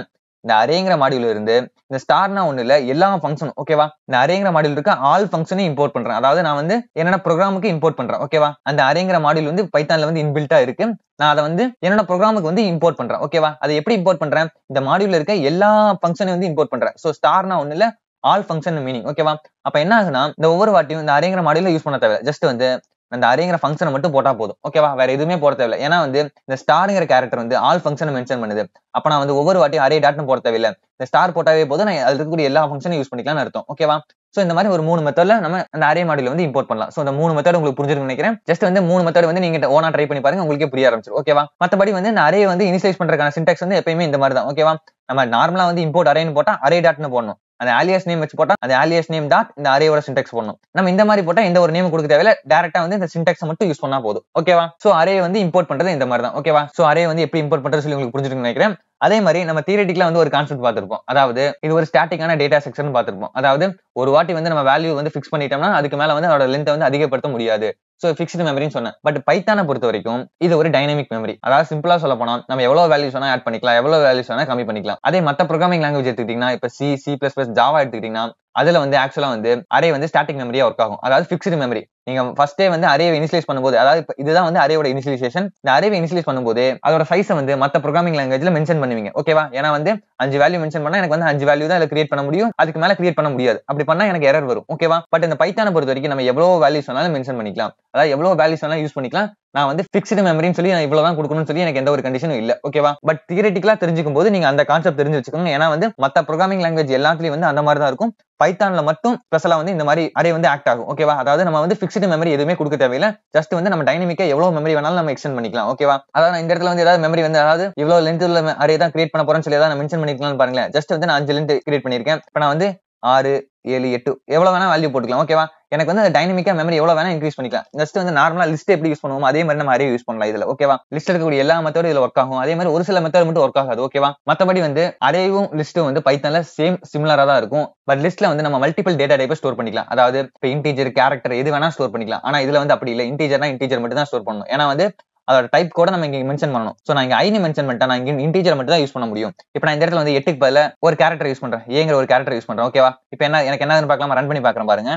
இந்த அரேங்கிற மாடியூல இருந்து இந்த ஸ்டார்னா ஒண்ணு இல்ல எல்லா ஃபங்க்ஷனும் ஓகேவா இந்த அரேங்கிற மாடியூல் இருக்க ஆல் ஃபங்க்ஷனையும் இம்போர்ட் பண்றேன் அதாவது நான் வந்து என்னோட ப்ரோக்ராமுக்கு இம்போர்ட் பண்றேன் ஓகேவா அந்த அரேங்கிற மாடியூல் வந்து பைத்தான்ல வந்து இன்பில்ட்டா இருக்கு நான் அதை வந்து என்னோட ப்ரோக்ராமுக்கு வந்து இம்போர்ட் பண்றேன் ஓகேவா அதை எப்படி இம்போர்ட் பண்றேன் இந்த மாடியில் இருக்க எல்லா ஃபங்க்ஷனையும் வந்து இம்போர்ட் பண்றேன் சோ ஸ்டார்னா ஒண்ணு இல்ல ஆல் ஃபங்க்ஷன் மீனிங் ஓகேவா அப்ப என்ன ஆகுனா இந்த ஒவ்வொரு வாட்டியும் இந்த அரேங்கிற மாடியூல யூஸ் பண்ண தேவை ஜஸ்ட் வந்து அந்த அரேங்கிற ஃபங்க்ஷனை மட்டும் போட்டா போதும் ஓகேவா வேற எதுவுமே போட தேவையில்லை ஏன்னா வந்து இந்த ஸ்டாருங்கிற கேரக்டர் வந்து ஆல் ஃபங்க்ஷனை மென்ஷன் பண்ணுது அப்ப நான் வந்து ஒவ்வொரு வாட்டியும் அரே டாட்னு போட தேவையில்லை இந்த ஸ்டார் போட்டாவே போதும் நான் அதுக்கு இருக்கக்கூடிய எல்லா ஃபங்க்ஷனும் யூஸ் பண்ணிக்கலாம்னு அர்த்தம் ஓகேவா சோ இந்த மாதிரி ஒரு மூணு மெத்தட்ல நம்ம அந்த அரே மாடியில் வந்து இம்போர்ட் பண்ணலாம் சோ அந்த மூணு மெத்தட் உங்களுக்கு புரிஞ்சிருக்கும் நினைக்கிறேன் ஜஸ்ட் வந்து மூணு மெத்தட் வந்து நீங்க ஓனா ட்ரை பண்ணி பாருங்க உங்களுக்கு புரிய ஆரம்பிச்சிடும் ஓகேவா மத்தபடி வந்து இந்த அரே வந்து இனிஷியலைஸ் பண்றதுக்கான சிண்டெக்ஸ் வந்து எப்பயுமே இந்த மாதிரி தான் ஓகேவா நம்ம நார்மலா வந்து இம்போர்ட் அரேன்னு போட்டா அரே டாட்னு போடணும் அந்த ஆலியாஸ் நேம் வச்சு போட்டா அந்த ஆலியாஸ் நேம் டாட் இந்த அரேவோட சின்டெக்ஸ் பண்ணும் நம்ம இந்த மாதிரி போட்டா எந்த ஒரு நேம் கொடுக்க தேவையில்ல டேரக்டா வந்து இந்த சின்டெக்ஸ் மட்டும் யூஸ் பண்ணா போதும் ஓகேவா சோ அரே வந்து இம்போர்ட் பண்றது இந்த மாதிரி தான் ஓகேவா சோ அரே வந்து எப்படி இம்போர்ட் பண்றது சொல்லி உங்களுக்கு புரிஞ்சுட்டு நினைக்கிறேன் அதே மாதிரி நம்ம தியரட்டிக்கலா வந்து ஒரு கான்செப்ட் பார்த்திருப்போம் அதாவது இது ஒரு ஸ்டாட்டிக்கான டேட்டா செக்ஷன் பார்த்திருப்போம் அதாவது ஒரு வாட்டி வந்து நம்ம வேல்யூ வந்து ஃபிக்ஸ் பண்ணிட்டோம்னா அதுக்கு மேல வந்து அதோட லென்த் வந்து அதிகப்படுத்த முடியாது ஸோ ஃபிக்ஸ்டு மெமரின்னு சொன்னேன் பட் பைத்தானை பொறுத்த வரைக்கும் இது ஒரு டைனமிக் மெமரி அதாவது சிம்பிளா சொல்ல போனா நம்ம எவ்வளோ வேல்யூஸ் வேணால் ஆட் பண்ணிக்கலாம் எவ்வளோ வேல்யூஸ் வேணால் கம்மி பண்ணிக்கலாம் அதே மற்ற ப்ரோக்ராமிங் லாங்குவேஜ் எடுத்துக்கிட்டீங்கன்னா இப்போ C C plus plus Java எடுத்துக்கிட்டீங்கன்னா அதுல வந்து ஆக்சுவலா வந்து அரே வந்து ஸ்டாட்டிக் மெமரியா ஒர்க் ஆகும் அதாவது பிக்ஸ்டு மெமரி நீங்க ஃபர்ஸ்டே வந்து அரேவை இனிஷியலைஸ் பண்ணும்போது அதாவது இதுதான் வந்து அரேவோட இனிஷியலைசேஷன் இந்த அரேவை இனிஷியலைஸ் பண்ணும்போது அதோட சைஸ் வந்து மத்த ப்ரோக்ராமிங் லாங்குவேஜ்ல மென்ஷன் பண்ணுவீங்க ஓகேவா ஏன்னா வந்து அஞ்சு வேல்யூ மென்ஷன் பண்ணா எனக்கு வந்து அஞ்சு வேல்யூ தான் இதில் கிரியேட் பண்ண முடியும் அதுக்கு மேல கிரியேட் பண்ண முடியாது அப்படி பண்ணா எனக்கு எரர் வரும் ஓகேவா பட் இந்த பைத்தான பொறுத்த வரைக்கும் நம்ம எவ்வளவு வேல்யூஸ் வேணாலும் மென்ஷன் பண்ணிக்கலாம் அதாவது எவ்வளவு வேல்யூஸ் வேணாலும் யூஸ் பண்ணிக்கலாம் நான் வந்து பிக்ஸ்டு மெமரின்னு சொல்லி நான் இவ்வளவு தான் கொடுக்கணும்னு சொல்லி எனக்கு எந்த ஒரு கண்டிஷனும் இல்ல ஓகேவா பட் தியரட்டிக்கலா தெரிஞ்சுக்கும் போது நீங்க அந்த கான்செப்ட் தெரிஞ்சு வச்சுக்கோங்க ஏன்னா வந்து மத்த ப்ரோக்ராமிங் லாங்குவேஜ் எல்லாத்துலயும் வந்து அந்த மாதிரி தான் இருக்கும் பைத்தான்ல மட்டும் ஸ்பெஷலா வந்து இந்த மாதிரி அரே வந்து ஆக்ட் ஆகும் ஓகேவா அதாவது நம்ம வந்து ஃபிக்ஸ்டு மெமரி எதுவுமே கொடுக்க தேவையில்லை ஜஸ்ட் வந்து நம்ம டைனமிக்கா எவ்வளவு மெமரி வேணாலும் நம்ம எக்ஸ்டென்ட் பண்ணிக்கலாம் ஓகேவா அதாவது இந்த இடத்துல வந்து ஏதாவது மெமரி வந்து அதாவது எவ்வளவு லென்த் உள்ள அரே தான் கிரியேட் பண்ண போறேன்னு சொல்லி ஏதாவது நான் மென்ஷன் பண்ணிக்கலாம்னு பாருங்களேன் ஜஸ்ட் வந்து நான் அஞ்சு லென்த் கிரியேட் பண்ணிருக்கேன் இப்போ நான் வந்து ஆறு ஏழு எட்டு எவ்வளவு வேணா வேல்யூ போட்டுக்கலாம் ஓகேவா எனக்கு வந்து டைனமிக்கா மெமரி எவ்வளவு வேணா இன்க்ரீஸ் பண்ணிக்கலாம் ஜஸ்ட் வந்து நார்மலா லிஸ்ட் எப்படி யூஸ் பண்ணுவோம் அதே மாதிரி நம்ம அறிவு யூஸ் பண்ணலாம் இதுல ஓகேவா லிஸ்ட் இருக்கக்கூடிய எல்லா மெத்தடும் இதுல ஒர்க் ஆகும் அதே மாதிரி ஒரு சில மெத்தட் மட்டும் ஒர்க் ஆகாது ஓகேவா மத்தபடி வந்து அரேவும் லிஸ்ட்டும் வந்து பைத்தான சேம் சிமிலரா தான் இருக்கும் பட் லிஸ்ட்ல வந்து நம்ம மல்டிபிள் டேட்டா டைப் ஸ்டோர் பண்ணிக்கலாம் அதாவது இப்போ இன்டீஜர் கேரக்டர் எது வேணா ஸ்டோர் பண்ணிக்கலாம் ஆனா இதுல வந்து அப்படி இல்லை இன்டீஜர்னா இன்டீஜர் மட்டும் தான் ஸ்டோர் பண்ணணும் ஏன்னா வந்து அதோட டைப் கூட நம்ம இங்க மென்ஷன் பண்ணணும் சோ நான் இங்க ஐனி மென்ஷன் பண்ணிட்டேன் நான் இங்க இன்டீஜர் மட்டும் தான் யூஸ் பண்ண முடியும் இப்போ நான் இந்த இடத்துல வந்து எட்டுக்கு பதில ஒரு கேரக்டர் யூஸ் பண்றேன் ஏங்க ஒரு கேரக்டர் யூஸ் பண்றேன் ஓகேவா இப்போ என்ன எனக்கு என்னன்னு பார்க்கலாம் ரன் பண்ணி பாக்குறேன் பாருங்க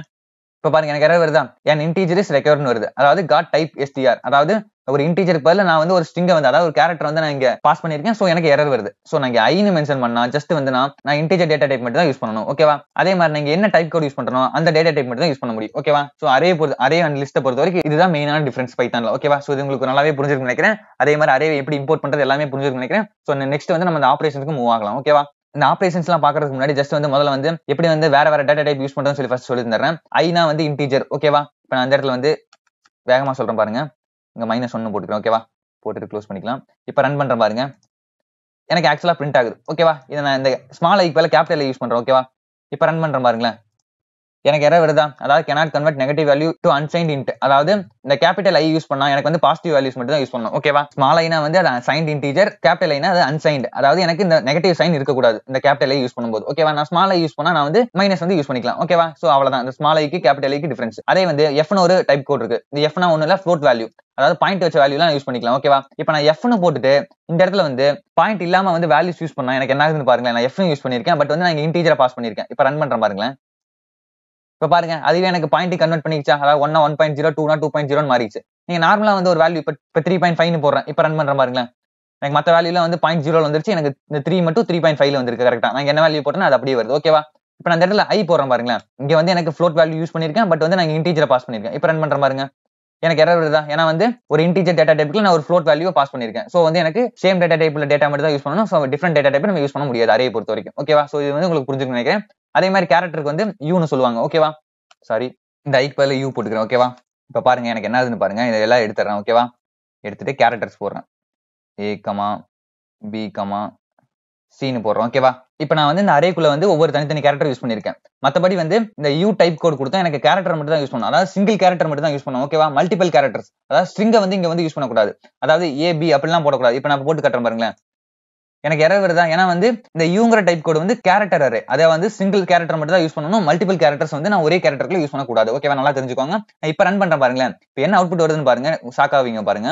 இப்போ பாருங்க எனக்கு எரர் வருதா என் இன்டீஜர் இஸ் ரெக்கவர்ட்னு வருது அதாவது காட் டைப் எஸ்டிஆர் அதாவது ஒரு இன்டீஜர் பதில் நான் வந்து ஒரு ஸ்ட்ரிங்கை வந்து அதாவது ஒரு கேரக்டர் வந்து நான் இங்க பாஸ் பண்ணிருக்கேன் சோ எனக்கு எரர் வருது சோ நான் ஐன்னு மென்ஷன் பண்ணா ஜஸ்ட் வந்து நான் நான் இன்டீஜர் டேட்டா டைப் மட்டும் தான் யூஸ் பண்ணணும் ஓகேவா அதே மாதிரி நீங்க என்ன டைப் கோட் யூஸ் பண்ணணும் அந்த டேட்டா டைப் மட்டும் தான் யூஸ் பண்ண முடியும் ஓகேவா சோ அரே பொறுத்து அரே அண்ட் லிஸ்ட்டை பொறுத்த வரைக்கும் இதுதான் மெயினான டிஃபரன்ஸ் பைத்தான்ல ஓகேவா சோ இது உங்களுக்கு நல்லாவே புரிஞ்சிருக்கு நினைக்கிறேன் அதே மாதிரி அரே எப்படி இம்போர்ட் பண்றது எல்லாமே புரிஞ்சிருக்கு நினைக்கிறேன் சோ நெக்ஸ்ட் வந்து நம்ம அந்த ஆப்ரேஷனுக்கு மூவ் ஆகலாம் ஓகேவா இந்த ஆப்ரேஷன்ஸ் எல்லாம் பாக்குறதுக்கு முன்னாடி ஜஸ்ட் வந்து முதல்ல வந்து எப்படி வந்து வேற வேற டேட்டா டைப் யூஸ் பண்றோம்னு சொல்லி ஃபர்ஸ்ட் சொல்லி தரேன் ஐனா வந்து இன்டீஜர் ஓகேவா இப்ப நான் அந்த இடத்துல வந்து வேகமா சொல்றேன் பாருங்க இங்கே மைனஸ் ஒன்று போட்டுக்கலாம் ஓகேவா போட்டுட்டு க்ளோஸ் பண்ணிக்கலாம் இப்போ ரன் பண்ணுற பாருங்க எனக்கு ஆக்சுவலாக பிரிண்ட் ஆகுது ஓகேவா இதை நான் இந்த ஸ்மால் ஐக்கு வேலை கேபிட்டல் யூஸ் பண்ணுறேன் ஓகேவா இப்போ ரன் பண்ணுற பாருங்களேன் எனக்கு எரர் வருதா அதாவது cannot convert negative value to unsigned int அதாவது இந்த கேபிட்டல் ஐ யூஸ் பண்ணா எனக்கு வந்து பாசிட்டிவ் வேல்யூஸ் மட்டும் தான் யூஸ் பண்ணணும் ஓகேவா ஸ்மால் ஐனா வந்து அது சைன்ட் இன்டீஜர் கேபிட்டல் ஐனா அது அன்சைன்ட் அதாவது எனக்கு இந்த நெகட்டிவ் சைன் இருக்கக்கூடாது இந்த கேபிட்டல் ஐ யூஸ் பண்ணும்போது ஓகேவா நான் ஸ்மால் ஐ யூஸ் பண்ணா நான் வந்து மைனஸ் வந்து யூஸ் பண்ணிக்கலாம் ஓகேவா ஸோ அவ்வளவுதான் இந்த ஸ்மால் ஐக்கு கேபிட்டல் ஐக்கு டிஃபரன்ஸ் அதே வந்து எஃப்னு ஒரு டைப் கோட் இருக்கு இது எஃப்னா ஒன்னு இல்ல ஃப்ளோட் வேல்யூ அதாவது பாயிண்ட் வச்ச வேல்யூலாம் யூஸ் பண்ணிக்கலாம் ஓகேவா இப்போ நான் எஃப்னு போட்டுட்டு இந்த இடத்துல வந்து பாயிண்ட் இல்லாம வந்து வேல்யூஸ் யூஸ் பண்ணா எனக்கு என்ன ஆகுதுன்னு பாருங்களேன் நான் எஃப்னு யூஸ் பண்ணிருக்கேன் பட் வந்து நான் இன்டீஜர் பாஸ் பண்ணிருக்கேன் இப்போ ரன் பண்றேன் பாருங்களேன் இப்ப பாருங்க அதுவே எனக்கு பாயிண்ட் கன்வெர்ட் பண்ணிச்சா அதாவது ஒன்னா ஒன் பாயிண்ட் ஜீரோ டூனா டூ பாயிண்ட் ஜீரோன்னு மாறிச்சு நீங்க நார்மலா வந்து ஒரு வேல்யூ இப்ப இப்போ த்ரீ பாயிண்ட் ஃபைவ் போடுறேன் இப்போ ரன் பண்ற பாருங்களேன் எனக்கு மற்ற வேல்யூல வந்து பாயிண்ட் ஜீரோ வந்துருச்சு எனக்கு இந்த த்ரீ மட்டும் த்ரீ பாயிண்ட் ஃபைவ்ல வந்துருக்கு கரெக்டா நான் என்ன வேல்யூ போட்டேன் அது அப்படியே வருது ஓகேவா இப்போ நான் அந்த இடத்துல ஐ போடுறேன் பாருங்களேன் இங்க வந்து எனக்கு ஃப்ளோட் வேல்யூ யூஸ் பண்ணிருக்கேன் பட் வந்து நான் இன்டீஜர் பாஸ் பண்ணிருக்கேன் இப்ப ரன் பண்ற பாருங்க எனக்கு எரர் வருதா ஏன்னா வந்து ஒரு இன்டீஜர் டேட்டா டைப்ல நான் ஒரு ஃப்ளோட் வேல்யூ பாஸ் பண்ணிருக்கேன் சோ வந்து எனக்கு சேம் டேட்டா டைப்ல டேட்டா மட்டும் தான் யூஸ் பண்ணணும் ஸோ டிஃப்ரெண்ட் டேட்டா டைப் நம்ம யூஸ் பண்ண முடியாது அரே பொறுத்த வரைக்கும் ஓகேவா சோ இது வந்து உங்களுக்கு புரிஞ்சுக்க நினைக்கிறேன் அதே மாதிரி கேரக்டருக்கு வந்து யூன்னு சொல்லுவாங்க ஓகேவா சாரி இந்த ஐக்கு பதில் யூ போட்டுக்கிறேன் ஓகேவா இப்ப பாருங்க எனக்கு என்னதுன்னு பாருங்க இதெல்லாம் எடுத்துறேன் ஓகேவா எடுத்துட்டு கேரக்டர்ஸ் போடுறேன் ஏ கமா பி கமா சீன் போடுறோம் ஓகேவா இப்போ நான் வந்து இந்த அரேக்குள்ள வந்து ஒவ்வொரு தனித்தனி கேரக்டர் யூஸ் பண்ணிருக்கேன் மற்றபடி வந்து இந்த யூ டைப் கோட் கொடுத்தா எனக்கு கேரக்டர் மட்டும் தான் யூஸ் பண்ணும் அதாவது சிங்கிள் கேரக்டர் மட்டும் தான் யூஸ் பண்ணும் ஓகேவா மல்டிபிள் கேரக்டர்ஸ் அதாவது ஸ்ட்ரிங்கை வந்து இங்க வந்து யூஸ் பண்ணக்கூடாது அதாவது ஏ பி அப்படிலாம் போடக்கூடாது இப்போ நான் போட்டு கட்டுறேன் பாருங்களேன் எனக்கு எரர் வருதா ஏன்னா வந்து இந்த யூங்கிற டைப் கோடு வந்து கேரக்டர் அரே அதை வந்து சிங்கிள் கேரக்டர் மட்டும் தான் யூஸ் பண்ணணும் மல்டிபிள் கேரக்டர்ஸ் வந்து நான் ஒரே கேரக்டர்ல யூஸ் பண்ணக்கூடாது ஓகேவா நல்லா தெரிஞ்சுக்கோங்க இப்போ ரன் பண்றேன் பாருங்களேன் இப்போ என்ன அவுட்புட் வருதுன்னு பாருங்க ஷாக்காவீங்க பாருங்க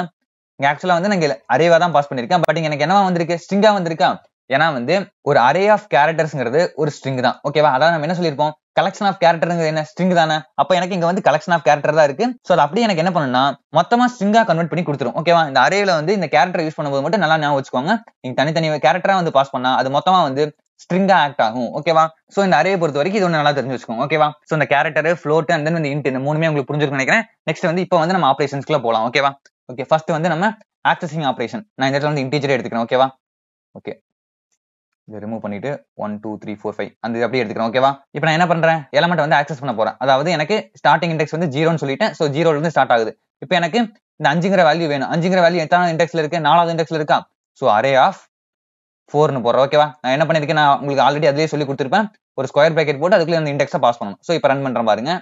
ஆக்சுவலா வந்து நீங்க அரேவா தான் பாஸ் பண்ணிருக்கேன் பட் எனக்கு என்னவா வந்திருக்கு ஸ்ட்ரிங்கா வந்திருக்கா ஏன்னா வந்து ஒரு அரே ஆஃப் கேரக்டர்ஸ்ங்கிறது ஒரு ஸ்ட்ரிங் தான் ஓகேவா அதான் நம்ம என்ன சொல்லியிருப்போம் கலெக்ஷன் ஆஃப் கேரக்டருங்கிறது என்ன ஸ்ட்ரிங் தானே அப்போ எனக்கு இங்க வந்து கலெக்ஷன் ஆஃப் கேரக்டர் தான் இருக்கு ஸோ அது அப்படியே எனக்கு என்ன பண்ணணும்னா மொத்தமா ஸ்ட்ரிங்காக கன்வெர்ட் பண்ணி கொடுத்துரும் ஓகேவா இந்த அரேல வந்து இந்த கேரக்டர் யூஸ் பண்ணும்போது மட்டும் நல்லா ஞாபகம் வச்சுக்கோங்க நீங்க தனித்தனி கேரக்டரா வந்து பாஸ் பண்ணா அது மொத்தமா வந்து ஸ்ட்ரிங்கா ஆக்ட் ஆகும் ஓகேவா சோ இந்த அரே பொறுத்த வரைக்கும் இது ஒன்று நல்லா தெரிஞ்சு வச்சுக்கோங்க ஓகேவா சோ இந்த character float and then int இந்த மூணுமே உங்களுக்கு புரிஞ்சிருக்கும் நினைக்கிறேன் நெக்ஸ்ட் வந்து இப்போ வந்து நம்ம ஆப்ரேஷன்ஸ்க்குள்ள போகலாம் ஓகேவா ஓகே ஃபர்ஸ்ட் வந்து நம்ம ஆக்சசிங் ஆப்ரேஷன் நான் இந்த இடத்துல வந்து இன்டீஜர் எடுத்துக்கிறேன் ஓகேவா ஓகே ரிமூவ் பண்ணிட்டு one two three four five அந்த அப்படியே எடுத்துக்கிறோம் ஓகேவா இப்போ நான் என்ன பண்றேன் எலமெண்ட் வந்து ஆக்சஸ் பண்ண போறேன் அதாவது எனக்கு ஸ்டார்டிங் இண்டெக்ஸ் வந்து ஜீரோன்னு சொல்லிட்டேன் ஸோ ஜீரோல இருந்து ஸ்டார்ட் ஆகுது இப்போ எனக்கு இந்த அஞ்சுங்கிற வேல்யூ வேணும் அஞ்சுங்கிற வேல்யூ எத்தனை இண்டெக்ஸ்ல இருக்கு நாலாவது இண்டெக்ஸ்ல இருக்கா ஸோ அரே ஆஃப் ஃபோர்னு போடுறேன் ஓகேவா நான் என்ன பண்ணிருக்கேன் நான் உங்களுக்கு ஆல்ரெடி அதிலேயே சொல்லி கொடுத்துருப்பேன் ஒரு ஸ்கொயர் பிராக்கெட் போட்டு அதுக்குள்ள இந்த இண்டெக்ஸை பாஸ் பண்ணணும் ஸோ இப்போ ரன் பண்றேன் பாருங்க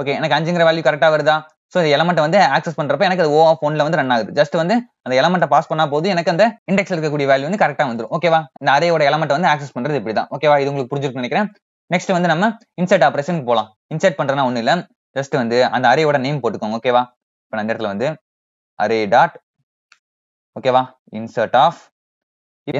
ஓகே எனக்கு அஞ்சுங்கிற வேல்யூ கரெக்டாக வருதா ஸோ இந்த எலமெண்ட்டை வந்து ஆக்சஸ் பண்ணுறப்ப எனக்கு அது ஓ ஆஃப் ஒன்ல வந்து ரன் ஆகுது ஜஸ்ட் வந்து அந்த எலமெண்ட்டை பாஸ் பண்ணா போது எனக்கு அந்த இண்டெக்ஸ் இருக்கக்கூடிய வேல்யூ வந்து கரெக்டாக வந்துடும் ஓகேவா இந்த அரேயோட எலமெண்ட்டை வந்து ஆக்சஸ் பண்றது இப்படி தான் ஓகேவா இது உங்களுக்கு புரிஞ்சிருக்குன்னு நினைக்கிறேன் நெக்ஸ்ட் வந்து நம்ம இன்சர்ட் ஆப்ரேஷன் போகலாம் இன்சர்ட் பண்ணுறதுனா ஒன்றும் இல்லை ஜஸ்ட் வந்து அந்த அரேயோட நேம் போட்டுக்கோங்க ஓகேவா இப்போ அந்த இடத்துல வந்து அரே டாட் ஓகேவா இன்சர்ட் ஆஃப்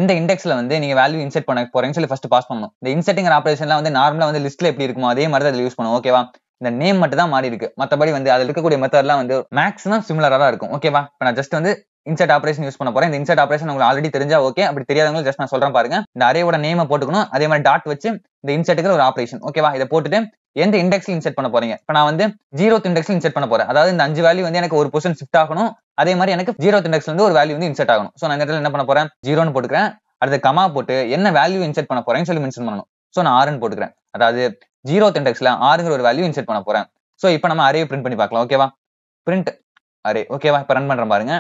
எந்த இண்டெக்ஸ்ல வந்து நீங்க வேல்யூ இன்சர்ட் பண்ண போறீங்கன்னு சொல்லி ஃபர்ஸ்ட் பாஸ் பண்ணணும் இந்த இன்சர்ட்டிங் ஆப்ரேஷன்லாம் வந்து நார்மலா வந்து லிஸ்ட்ல எப்படி இருக்குமோ அதே மாதிரி அதில் யூஸ் பண்ணுவோம் ஓகேவா இந்த நேம் மட்டும் தான் மாறி இருக்கு மற்றபடி வந்து அதில் இருக்கக்கூடிய மெத்தட்லாம் வந்து மேக்ஸிமம் சிமிலராக தான் இருக்கும் ஓகேவா இப்போ நான் ஜஸ்ட் வந்து இன்சர்ட் ஆப்ரேஷன் யூஸ் பண்ண போறேன் இந்த இன்சர்ட் ஆப்ரேஷன் உங்களுக்கு ஆல்ரெடி தெரிஞ்சா ஓகே அப்படி தெரியாதவங்களுக்கு ஜஸ்ட் நான் சொல்றேன் பாருங்க இந்த அரேவோட நேமை போட்டுக்கணும் அதே மாதிரி டாட் வச்சு இந்த இன்சர்ட்டுக்கு ஒரு ஆப்ரேஷன் ஓகேவா இதை போட்டுட்டு எந்த இண்டெக்ஸ்ல இன்சர்ட் பண்ண போறீங்க இப்போ நான் வந்து ஜீரோ இண்டெக்ஸ்ல இன்சர்ட் பண்ண போறேன் அதாவது இந்த அஞ்சு வேல்யூ வந்து எனக்கு ஒரு பொசிஷன் ஷிஃப்ட் ஆகணும் அதே மாதிரி எனக்கு ஜீரோ இண்டெக்ஸ்ல இருந்து ஒரு வேல்யூ வந்து இன்சர்ட் ஆகணும் ஸோ நான் என்ன பண்ண போறேன் ஜீரோன்னு போட்டுக்கிறேன் அடுத்த கமா போட்டு என்ன வேல்யூ இன்சர்ட் பண்ண போறேன்னு சொல்லி மென்ஷன் பண்ணணும் ஸோ நான் ஆறுன்னு போட்டுக்கிறேன் அதாவது ஜீரோ இண்டெக்ஸ்ல ஆறுங்கிற ஒரு வேல்யூ இன்செர்ட் பண்ண போறேன் ஸோ இப்போ நம்ம அரே பிரிண்ட் பண்ணி பார்க்கலாம் ஓகேவா பிரிண்ட் அரே ஓகேவா இப்போ ரன் பண்றேன் பாருங்க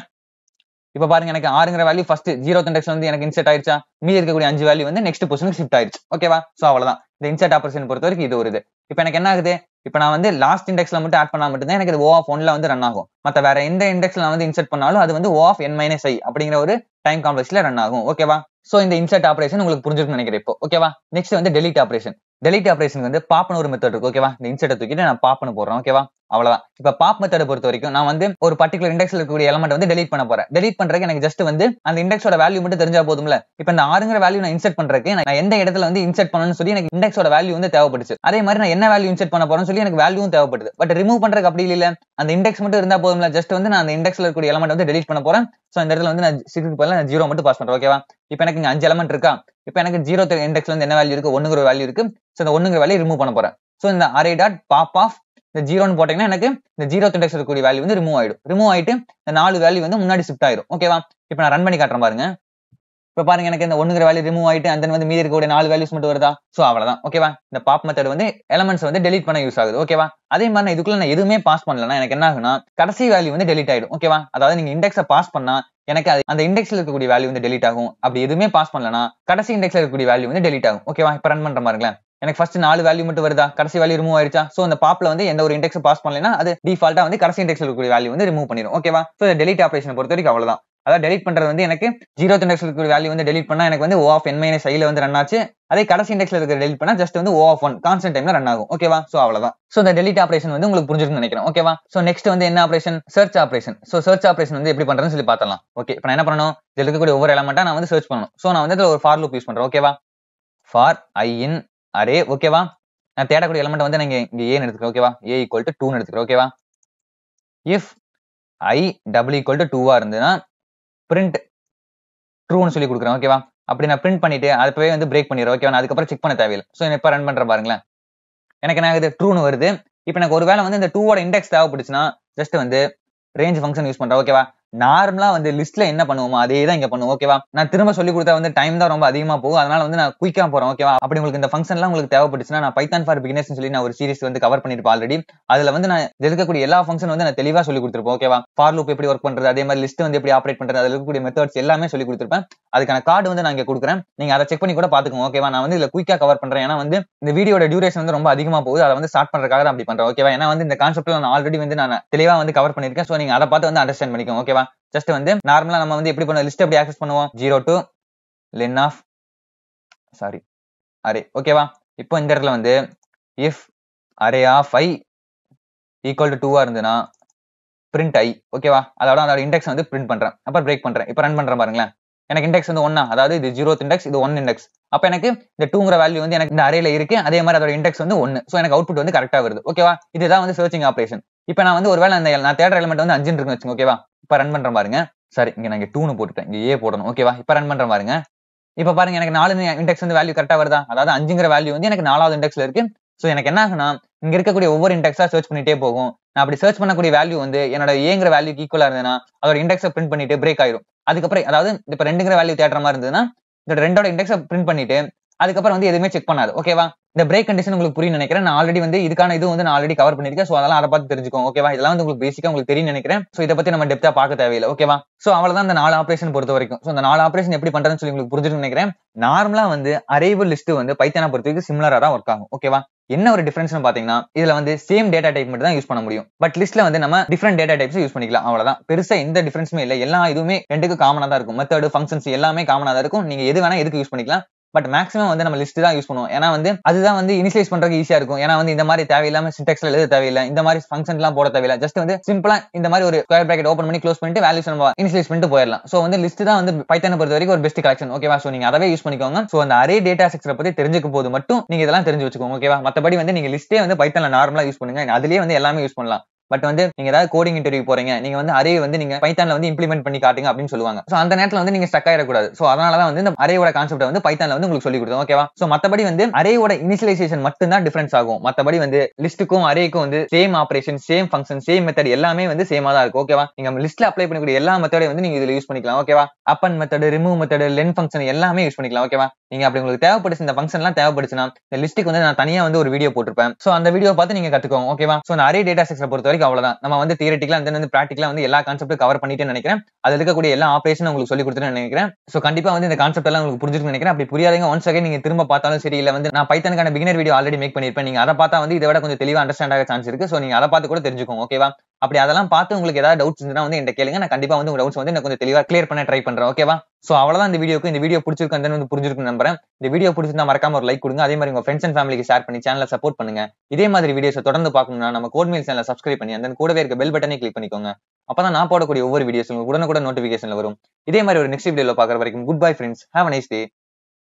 இப்போ பாருங்க எனக்கு ஆறுங்கிற வேல்யூ ஃபர்ஸ்ட் ஜீரோ இண்டெக்ஸ் வந்து எனக்கு இன்செர்ட் ஆயிடுச்சா மீதி இருக்கக்கூடிய அஞ்சு வேல்யூ வந்து நெக்ஸ்ட் பொசிஷனுக்கு ஷிஃப்ட் ஆயிடுச்சு ஓகேவா ஸோ அவ்வளோதான் இந்த இன்செர்ட் ஆப்ரேஷன் பொறுத்த வரைக்கும் இது ஒரு இது இப்போ எனக்கு என்ன ஆகுது இப்போ நான் வந்து லாஸ்ட் இண்டெக்ஸ்ல மட்டும் ஆட் பண்ணா மட்டும் தான் எனக்கு ஓ ஆஃப் ஒன்ல வந்து ரன் ஆகும் மற்ற வேற எந்த இண்டெக்ஸ்ல வந்து இன்செர்ட் பண்ணாலும் அது வந்து ஓ ஆஃப் என் மைனஸ் ஐ அப்படிங்கிற ஒரு டைம் காம்ப்ளெக்ஸ்ல ரன் ஆகும் ஓகேவா சோ இந்த இன்சர்ட் ஆப்ரேஷன் உங்களுக்கு புரிஞ்சிருக்கும் நினைக்கிறேன் இப்போ ஓகேவா நெக்ஸ்ட் வந்து டெலிட் ஆப்ரேஷன் டெலிட் ஆப்ரேஷன் வந்து பாப்பன ஒரு மெத்தட் இருக்கு ஓகேவா இந்த இன்செர்ட்டை தூக்கிட்டு நான் பாப்பன போடுறேன் ஓகேவா அவ்வளவுதான் இப்ப பாப் மெத்தடை பொறுத்த வரைக்கும் நான் வந்து ஒரு பர்டிகுலர் இண்டெக்ஸ்ல இருக்கக்கூடிய எலமெண்ட் வந்து டெலிட் பண்ண போறேன் டெலிட் பண்றதுக்கு எனக்கு ஜஸ்ட் வந்து அந்த இண்டெக்ஸோட வேல்யூ மட்டும் தெரிஞ்சா போதும்ல இப்ப இந்த ஆறுங்கிற வேல்யூ நான் இன்செர்ட் பண்றதுக்கு நான் எந்த இடத்துல வந்து இன்செர்ட் பண்ணணும் சொல்லி எனக்கு இண்டெக்ஸோட வேல்யூ வந்து தேவைப்படுச்சு அதே மாதிரி நான் என்ன வேல்யூ இன்செர்ட் பண்ண போறேன்னு சொல்லி எனக்கு வேல்யூவும் தேவைப்படுது பட் ரிமூவ் பண்றதுக்கு அப்படி இல்ல அந்த இண்டெக்ஸ் மட்டும் இருந்தா போதும்ல ஜஸ்ட் வந்து நான் அந்த இண்டெக்ஸ்ல இருக்கக்கூடிய எலமெண்ட் வந்து டெலிட் பண்ண போறேன் சோ இந்த இடத்துல வந்து நான் சிக்ஸ்க்கு பதிலாக நான் ஜீரோ மட்டும் பாஸ் பண்றேன் ஓகேவா இப்போ எனக்கு இங்க அஞ்சு எலமெண்ட் இருக்கா இப்போ எனக்கு ஜீரோ இண்டெக்ஸ்ல வந்து என்ன வேல்யூ இருக்கு ஒண்ணுங்கிற வேல்யூ இருக்கு சோ இந்த ஒன்னுங்கிற வேல்யூ ரிமூவ் பண்ண போறேன் சோ இந்த அரை டாட் பாப் ஆஃப் இந்த ஜீரோன்னு போட்டீங்கன்னா எனக்கு இந்த ஜீரோ இண்டெக்ஸ் இருக்கக்கூடிய வேல்யூ வந்து ரிமூவ் ஆயிடும் ரிமூவ் ஆயிட்டு இந்த நாலு வேல்யூ வந்து முன்னாடி ஷிஃப்ட் ஆயிடும் ஓகேவா இப்போ நான் ரன் பண்ணி காட்டுறேன் பாருங்க இப்போ பாருங்க எனக்கு இந்த ஒண்ணுங்கிற வேல்யூ ரிமூவ் ஆயிட்டு அந்த வந்து மீதி இருக்கக்கூடிய நாலு வேல்யூஸ் மட்டும் வருதா ஸோ அவ்வளோதான் ஓகேவா இந்த பாப் மெத்தட் வந்து எலமெண்ட்ஸ் வந்து டெலிட் பண்ண யூஸ் ஆகுது ஓகேவா அதே மாதிரி நான் இதுக்குள்ள நான் எதுவுமே பாஸ் பண்ணலன்னா எனக்கு என்ன ஆகுனா கடைசி வேல்யூ வந்து டெலிட் ஆயிடும் ஓகேவா அதாவது நீங்க இண்டெக்ஸை பாஸ் பண்ணா எனக்கு அது அந்த இண்டெக்ஸ்ல இருக்கக்கூடிய வேல்யூ வந்து டெலிட் ஆகும் அப்படி எதுவுமே பாஸ் பண்ணலனா கடைசி இண்டெக்ஸ்ல இருக்கக்கூடிய வேல்யூ வந்து டெலிட் ஆகும் ஓகேவா இப்போ ரன் பண்ற பாருங்களேன் எனக்கு ஃபர்ஸ்ட் நாலு வேல்யூ மட்டும் வருதா கடைசி வேல்யூ ரிமூவ் ஆயிருச்சா சோ அந்த பாப்ல வந்து எந்த ஒரு இண்டெக்ஸ் பாஸ் பண்ணலைன்னா அது டிஃபால்ட்டா வந்து கடைசி இண்டெக்ஸ் இருக்கக்கூடிய வேல்யூ வந்து ரிமூவ் பண்ணிடும் ஓகேவா சோ டெலிட் ஆப்ரேஷன் பொறுத்த வரைக்கும் அவ்வளவுதான் அதாவது டெலிட் பண்றது வந்து எனக்கு ஜீரோ இண்டெக்ஸ் இருக்கிற வேல்யூ வந்து டெலிட் பண்ணா எனக்கு வந்து ஓ ஆஃப் என் மைனஸ் ஐல வந்து ரன் ஆச்சு அதே கடைசி இண்டெக்ஸ்ல இருக்கிற டெலிட் பண்ணா ஜஸ்ட் வந்து ஓ ஆஃப் ஒன் கான்ஸ்டன்ட் டைம்ல ரன் ஆகும் ஓகேவா சோ அவ்வளவுதான் சோ இந்த டெலிட் ஆப்ரேஷன் வந்து உங்களுக்கு புரிஞ்சிருக்குன்னு நினைக்கிறேன் ஓகேவா சோ நெக்ஸ்ட் வந்து என்ன operation search operation so search operation வந்து எப்படி பண்றதுன்னு சொல்லி பார்த்தலாம் ஓகே இப்போ நான் என்ன பண்ணணும் இதில் இருக்கக்கூடிய ஒவ்வொரு எலமெண்ட்டா நான் வந்து சர்ச் பண்ணணும் சோ நான் வந்து ஒரு ஃபார் லூப் யூஸ் பண்றேன் ஓகேவா ஃபார் ஐ இன் அரே ஓகேவா நான் தேடக்கூடிய எலமெண்ட் வந்து நீங்க இங்க ஏன்னு எடுத்துக்கிறேன் ஓகேவா ஏ ஈக்குவல் டு டூன்னு எடுத்துக்கிறேன் ஓகேவா if I double equal to டூவா இருந்ததுன்னா பிரிண்ட் ட்ரூன்னு சொல்லி கொடுக்குறேன் ஓகேவா அப்படி நான் பிரிண்ட் பண்ணிட்டு அதுவே வந்து பிரேக் பண்ணிடுறேன் ஓகேவா நான் அதுக்கப்புறம் செக் பண்ண தேவையில்லை ஸோ இப்போ ரன் பண்ற பாருங்களேன் எனக்கு என்ன ஆகுது ட்ரூன்னு வருது இப்போ எனக்கு ஒருவேளை வந்து இந்த டூவோட இண்டெக்ஸ் தேவைப்படுச்சுன்னா ஜஸ்ட் வந்து ரேஞ்ச் ஃபங்க்ஷன் யூஸ் பண்றேன் ஓகேவா நார்மலா வந்து லிஸ்ட்ல என்ன பண்ணுவோமோ அதே தான் இங்க பண்ணுவோம் ஓகேவா நான் திரும்ப சொல்லி கொடுத்தா வந்து டைம் தான் ரொம்ப அதிகமா போகும் அதனால வந்து நான் குயிக்கா போறேன் ஓகேவா அப்படி உங்களுக்கு இந்த ஃபங்க்ஷன்லாம் உங்களுக்கு தேவைப்பட்டுச்சுன்னா நான் பைத்தான் ஃபார் பிகினர்ஸ் சொல்லி நான் ஒரு சீரிஸ் வந்து கவர் பண்ணிருப்பேன் ஆல்ரெடி அதுல வந்து நான் இருக்கக்கூடிய எல்லா ஃபங்க்ஷன் வந்து நான் தெளிவா சொல்லி கொடுத்துருப்போம் ஓகேவா ஃபார் லூப் எப்படி ஒர்க் பண்றது அதே மாதிரி லிஸ்ட் வந்து எப்படி ஆப்ரேட் பண்றது அதுல இருக்கக்கூடிய மெத்தட்ஸ் எல்லாமே சொல்லி கொடுத்துருப்பேன் அதுக்கான கார்டு வந்து நான் இங்க கொடுக்குறேன் நீங்க அதை செக் பண்ணி கூட பாத்துக்கோங்க ஓகேவா நான் வந்து இதுல குயிக்கா கவர் பண்றேன் ஏன்னா வந்து இந்த வீடியோட டியூரேஷன் வந்து ரொம்ப அதிகமா போகுது அதை வந்து ஸ்டார்ட் பண்றதுக்காக அப்படி பண்றேன் ஓகேவா ஏன்னா வந்து இந்த கான்செப்ட்ல நான் ஆல்ரெடி வந்து நான் தெளிவா வந்து கவர் பண்ணிருக்கேன் சோ நீங்க அதை பார்த்து வந்து அண்டர்ஸ்டாண்ட் பண்ணிக்கோங்க ஓகேவா ஜஸ்ட் வந்து நார்மலா நம்ம வந்து எப்படி பண்ணுவோம் லிஸ்ட் எப்படி ஆக்சஸ் பண்ணுவோம் zero to len of sorry array ஓகேவா இப்போ இந்த இடத்துல வந்து if array of I equal to டூவா இருந்ததுன்னா பிரிண்ட் ஐ ஓகேவா அதோட அதோட இண்டெக்ஸ் வந்து பிரிண்ட் பண்றேன் அப்புறம் பிரேக் பண்றேன் இப்போ ரன் பண்றேன் பாருங்களேன் எனக்கு இண்டெக்ஸ் வந்து ஒன்னா அதாவது இது ஜீரோ இண்டெக்ஸ் இது ஒன் இண்டெக்ஸ் அப்போ எனக்கு இந்த டூங்கிற வேல்யூ வந்து எனக்கு இந்த அரையில இருக்கு அதே மாதிரி அதோட இண்டெக்ஸ் வந்து ஒன்னு ஸோ எனக்கு அவுட்புட் வந்து கரெக்டாக வருது ஓகேவா இதுதான் வந்து சர்ச்சிங் ஆப்ரேஷன் இப்போ நான் வந்து ஒருவேளை அந்த நான் தேடுற வந்து அஞ்சுன்னு இருக்கு வச்சுங்க ஓகேவா இப்ப ரன் பண்ற பாருங்க சரி இங்க நான் டூனு போட்டுட்டேன் இங்க ஏ போடணும் ஓகேவா இப்ப ரன் பண்ற பாருங்க இப்ப பாருங்க எனக்கு நாலு இண்டெக்ஸ் வந்து வேல்யூ கரெக்டா வருதா அதாவது அஞ்சுங்கிற வேல்யூ வந்து எனக்கு நாலாவது இண்டெக்ஸ்ல இருக்கு சோ எனக்கு என்ன ஆகுனா இங்க இருக்கக்கூடிய ஒவ்வொரு இண்டெக்ஸா சர்ச் பண்ணிட்டே போகும் நான் அப்படி சர்ச் பண்ணக்கூடிய வேல்யூ வந்து என்னோட ஏங்கிற வேல்யூக்கு ஈக்குவலா இருந்ததுன்னா அதோட இண்டெக்ஸை பிரிண்ட் பண்ணிட்டு பிரேக் ஆயிரும் அதுக்கப்புறம் அதாவது இப்ப ரெண்டுங்கிற வேல்யூ தேட்டர் மாதிரி இருந்ததுன்னா இந்த ரெண்டோட இண்டெக்ஸை பிரிண்ட் பண்ணிட்டு அதுக்கப்புறம் வந்து எதுவுமே செக் பண்ணாது ஓகேவா இந்த பிரேக் கண்டிஷன் உங்களுக்கு புரியும் நினைக்கிறேன் நான் ஆல்ரெடி வந்து இதுக்கான இது வந்து நான் ஆல்ரெடி கவர் பண்ணிருக்கேன் ஸோ அதெல்லாம் அதை பார்த்து தெரிஞ்சுக்கோங்க ஓகேவா இதெல்லாம் வந்து உங்களுக்கு பேசிக்கா உங்களுக்கு தெரியும் நினைக்கிறேன் ஸோ இதை பத்தி நம்ம டெப்தா பார்க்க தேவையில்லை ஓகேவா ஸோ அவ்வளவுதான் அந்த நாலு ஆப்ரேஷன் பொறுத்த வரைக்கும் ஸோ அந்த நாலு ஆப்ரேஷன் எப்படி பண்றதுன்னு சொல்லி உங்களுக்கு புரிஞ்சுட்டு நினைக்கிறேன் நார்மலா வந்து அரைவல் லிஸ்ட் வந்து பைத்தானா பொறுத்த வரைக்கும் சிமிலரா தான் ஒர்க் ஆகும் ஓகேவா என்ன ஒரு டிஃபரன்ஸ் பாத்தீங்கன்னா இதுல வந்து சேம் டேட்டா டைப் மட்டும் தான் யூஸ் பண்ண முடியும் பட் லிஸ்ட்ல வந்து நம்ம டிஃப்ரெண்ட் டேட்டா டைப்ஸ் யூஸ் பண்ணிக்கலாம் அவ்வளவுதான் பெருசா எந்த டிஃபரன்ஸுமே இல்லை எல்லா இதுவுமே ரெண்டுக்கு காமனா தான் இருக்கும் மெத்தட் ஃபங்க்ஷன்ஸ் எல்லாமே காமனா தான் இருக்கும் நீங்க எது வேணா எதுக்கு யூஸ் பண்ணிக்கலாம் பட் மேக்ஸிமம் வந்து நம்ம லிஸ்ட் தான் யூஸ் பண்ணுவோம் ஏன்னா வந்து அதுதான் வந்து இனிஷியலைஸ் பண்றதுக்கு ஈஸியா இருக்கும் ஏன்னா வந்து இந்த மாதிரி தேவையில்லாம சிண்டெக்ஸ்ல எழுத தேவையில்லை இந்த மாதிரி ஃபங்க்ஷன் எல்லாம் போட தேவையில்லை ஜஸ்ட் வந்து சிம்பிளா இந்த மாதிரி ஒரு ஸ்கொயர் பிராக்கெட் ஓப்பன் பண்ணி க்ளோஸ் பண்ணிட்டு வேல்யூஸ் நம்ம இனிஷியலைஸ் பண்ணிட்டு போயிடலாம் ஸோ வந்து லிஸ்ட் தான் வந்து பைத்தான பொறுத்த வரைக்கும் ஒரு பெஸ்ட் கலெக்ஷன் ஓகேவா ஸோ நீங்க அதை யூஸ் பண்ணிக்கோங்க ஸோ அந்த அரே டேட்டா ஸ்ட்ரக்சரை பத்தி தெரிஞ்சுக்க போது மட்டும் நீங்க இதெல்லாம் தெரிஞ்சு வச்சுக்கோங்க ஓகேவா மத்தபடி வந்து நீங்க லிஸ்ட்டே வந்து பைத்தான்ல நார்மலா யூஸ் பண்ணுங்க அதுலயே வந்து எல்லாமே யூஸ் பண்ணலாம் பட் வந்து நீங்க ஏதாவது கோடிங் இன்டர்வியூ போறீங்க நீங்க வந்து அரே வந்து நீங்க பைத்தான்ல வந்து இம்ப்ளிமெண்ட் பண்ணி காட்டுங்க அப்படின்னு சொல்லுவாங்க சோ அந்த நேரத்துல வந்து நீங்க ஸ்டக் ஆயிடக்கூடாது சோ அதனாலதான் வந்து இந்த அரேயோட கான்செப்ட் வந்து பைத்தான்ல வந்து உங்களுக்கு சொல்லி கொடுத்தோம் ஓகேவா சோ மத்தபடி வந்து அரையோட இனிஷியலைசேஷன் மட்டும் தான் டிஃபரன்ஸ் ஆகும் மத்தபடி வந்து லிஸ்ட்டுக்கும் அரேக்கும் வந்து same operation same function same method எல்லாமே வந்து சேமா தான் இருக்கும் ஓகேவா நீங்க லிஸ்ட்ல அப்ளை பண்ணக்கூடிய எல்லா மெத்தடையும் வந்து நீங்க இதுல யூஸ் பண்ணிக்கலாம் ஓகேவா append method remove method len function எல்லாமே யூஸ் பண்ணிக்கலாம் ஓகேவா நீங்க அப்படி உங்களுக்கு தேவைப்படுச்சு இந்த ஃபங்க்ஷன் எல்லாம் தேவைப்படுச்சுன்னா இந்த லிஸ்ட்டுக்கு வந்து நான் தனியா வந்து ஒரு வீடியோ போட்டிருப்பேன் சோ அந்த வீடியோ பார்த்து நீங்க கத்துக்கோங்க ஓகேவா சோ நிறைய டேட்டா செக்ஸை பொறுத்த வரைக்கும் அவ்வளவுதான் நம்ம வந்து தியரட்டிக்கலா வந்து பிராக்டிகலா வந்து எல்லா கான்செப்ட் கவர் பண்ணிட்டு நினைக்கிறேன் அதுல இருக்கக்கூடிய எல்லா ஆப்ரேஷன் உங்களுக்கு சொல்லி கொடுத்துன்னு நினைக்கிறேன் சோ கண்டிப்பா வந்து இந்த கான்செப்ட் எல்லாம் உங்களுக்கு புரிஞ்சிருக்கு நினைக்கிறேன் அப்படி புரியாதீங்க ஒன்ஸ் அகை நீங்க திரும்ப பார்த்தாலும் சரி இல்ல வந்து நான் பைத்தனுக்கான பிகினர் வீடியோ ஆல்ரெடி மேக் பண்ணிருப்பேன் நீங்க அதை பார்த்தா வந்து இதை விட கொஞ்சம் தெளிவா அண்டர்ஸ்டாண்ட் ஆக சான்ஸ் இருக்கு சோ நீங்க அதை பார்த்து கூட தெரிஞ்சுக்கோங்க ஓகேவா அப்படி அதெல்லாம் பார்த்து உங்களுக்கு ஏதாவது டவுட்ஸ் இருந்தா வந்து என்கிட்ட கேளுங்க நான் கண்டிப்பா வந்து உங்க டவுட்ஸ் வந்து எனக்கு கொஞ்சம் தெளிவா கிளியர் பண்ண ட்ரை பண்றேன் ஓகேவா ஸோ அவ்வளோதான் இந்த வீடியோக்கு இந்த வீடியோ பிடிச்சிருக்கு அந்த வந்து புரிஞ்சிருக்கும் நம்புறேன் இந்த வீடியோ பிடிச்சிருந்தா மறக்காம ஒரு லைக் கொடுங்க அதே மாதிரி உங்க ஃப்ரெண்ட்ஸ் அண்ட் ஃபேமிலிக்கு ஷேர் பண்ணி சேனலை சப்போர்ட் பண்ணுங்க இதே மாதிரி வீடியோஸை தொடர்ந்து பார்க்கணும்னா நம்ம கோட்மேல் சேனலை சப்ஸ்கிரைப் பண்ணி அந்த கூடவே இருக்க பெல் பட்டனே கிளிக் பண்ணிக்கோங்க அப்பதான் நான் போடக்கூடிய ஒவ்வொரு வீடியோஸ் உங்களுக்கு உடனே கூட வரும் இதே மாதிரி ஒரு நெக்ஸ்ட் வீடியோல பாக்குற வரைக்கும் good bye friends have nice day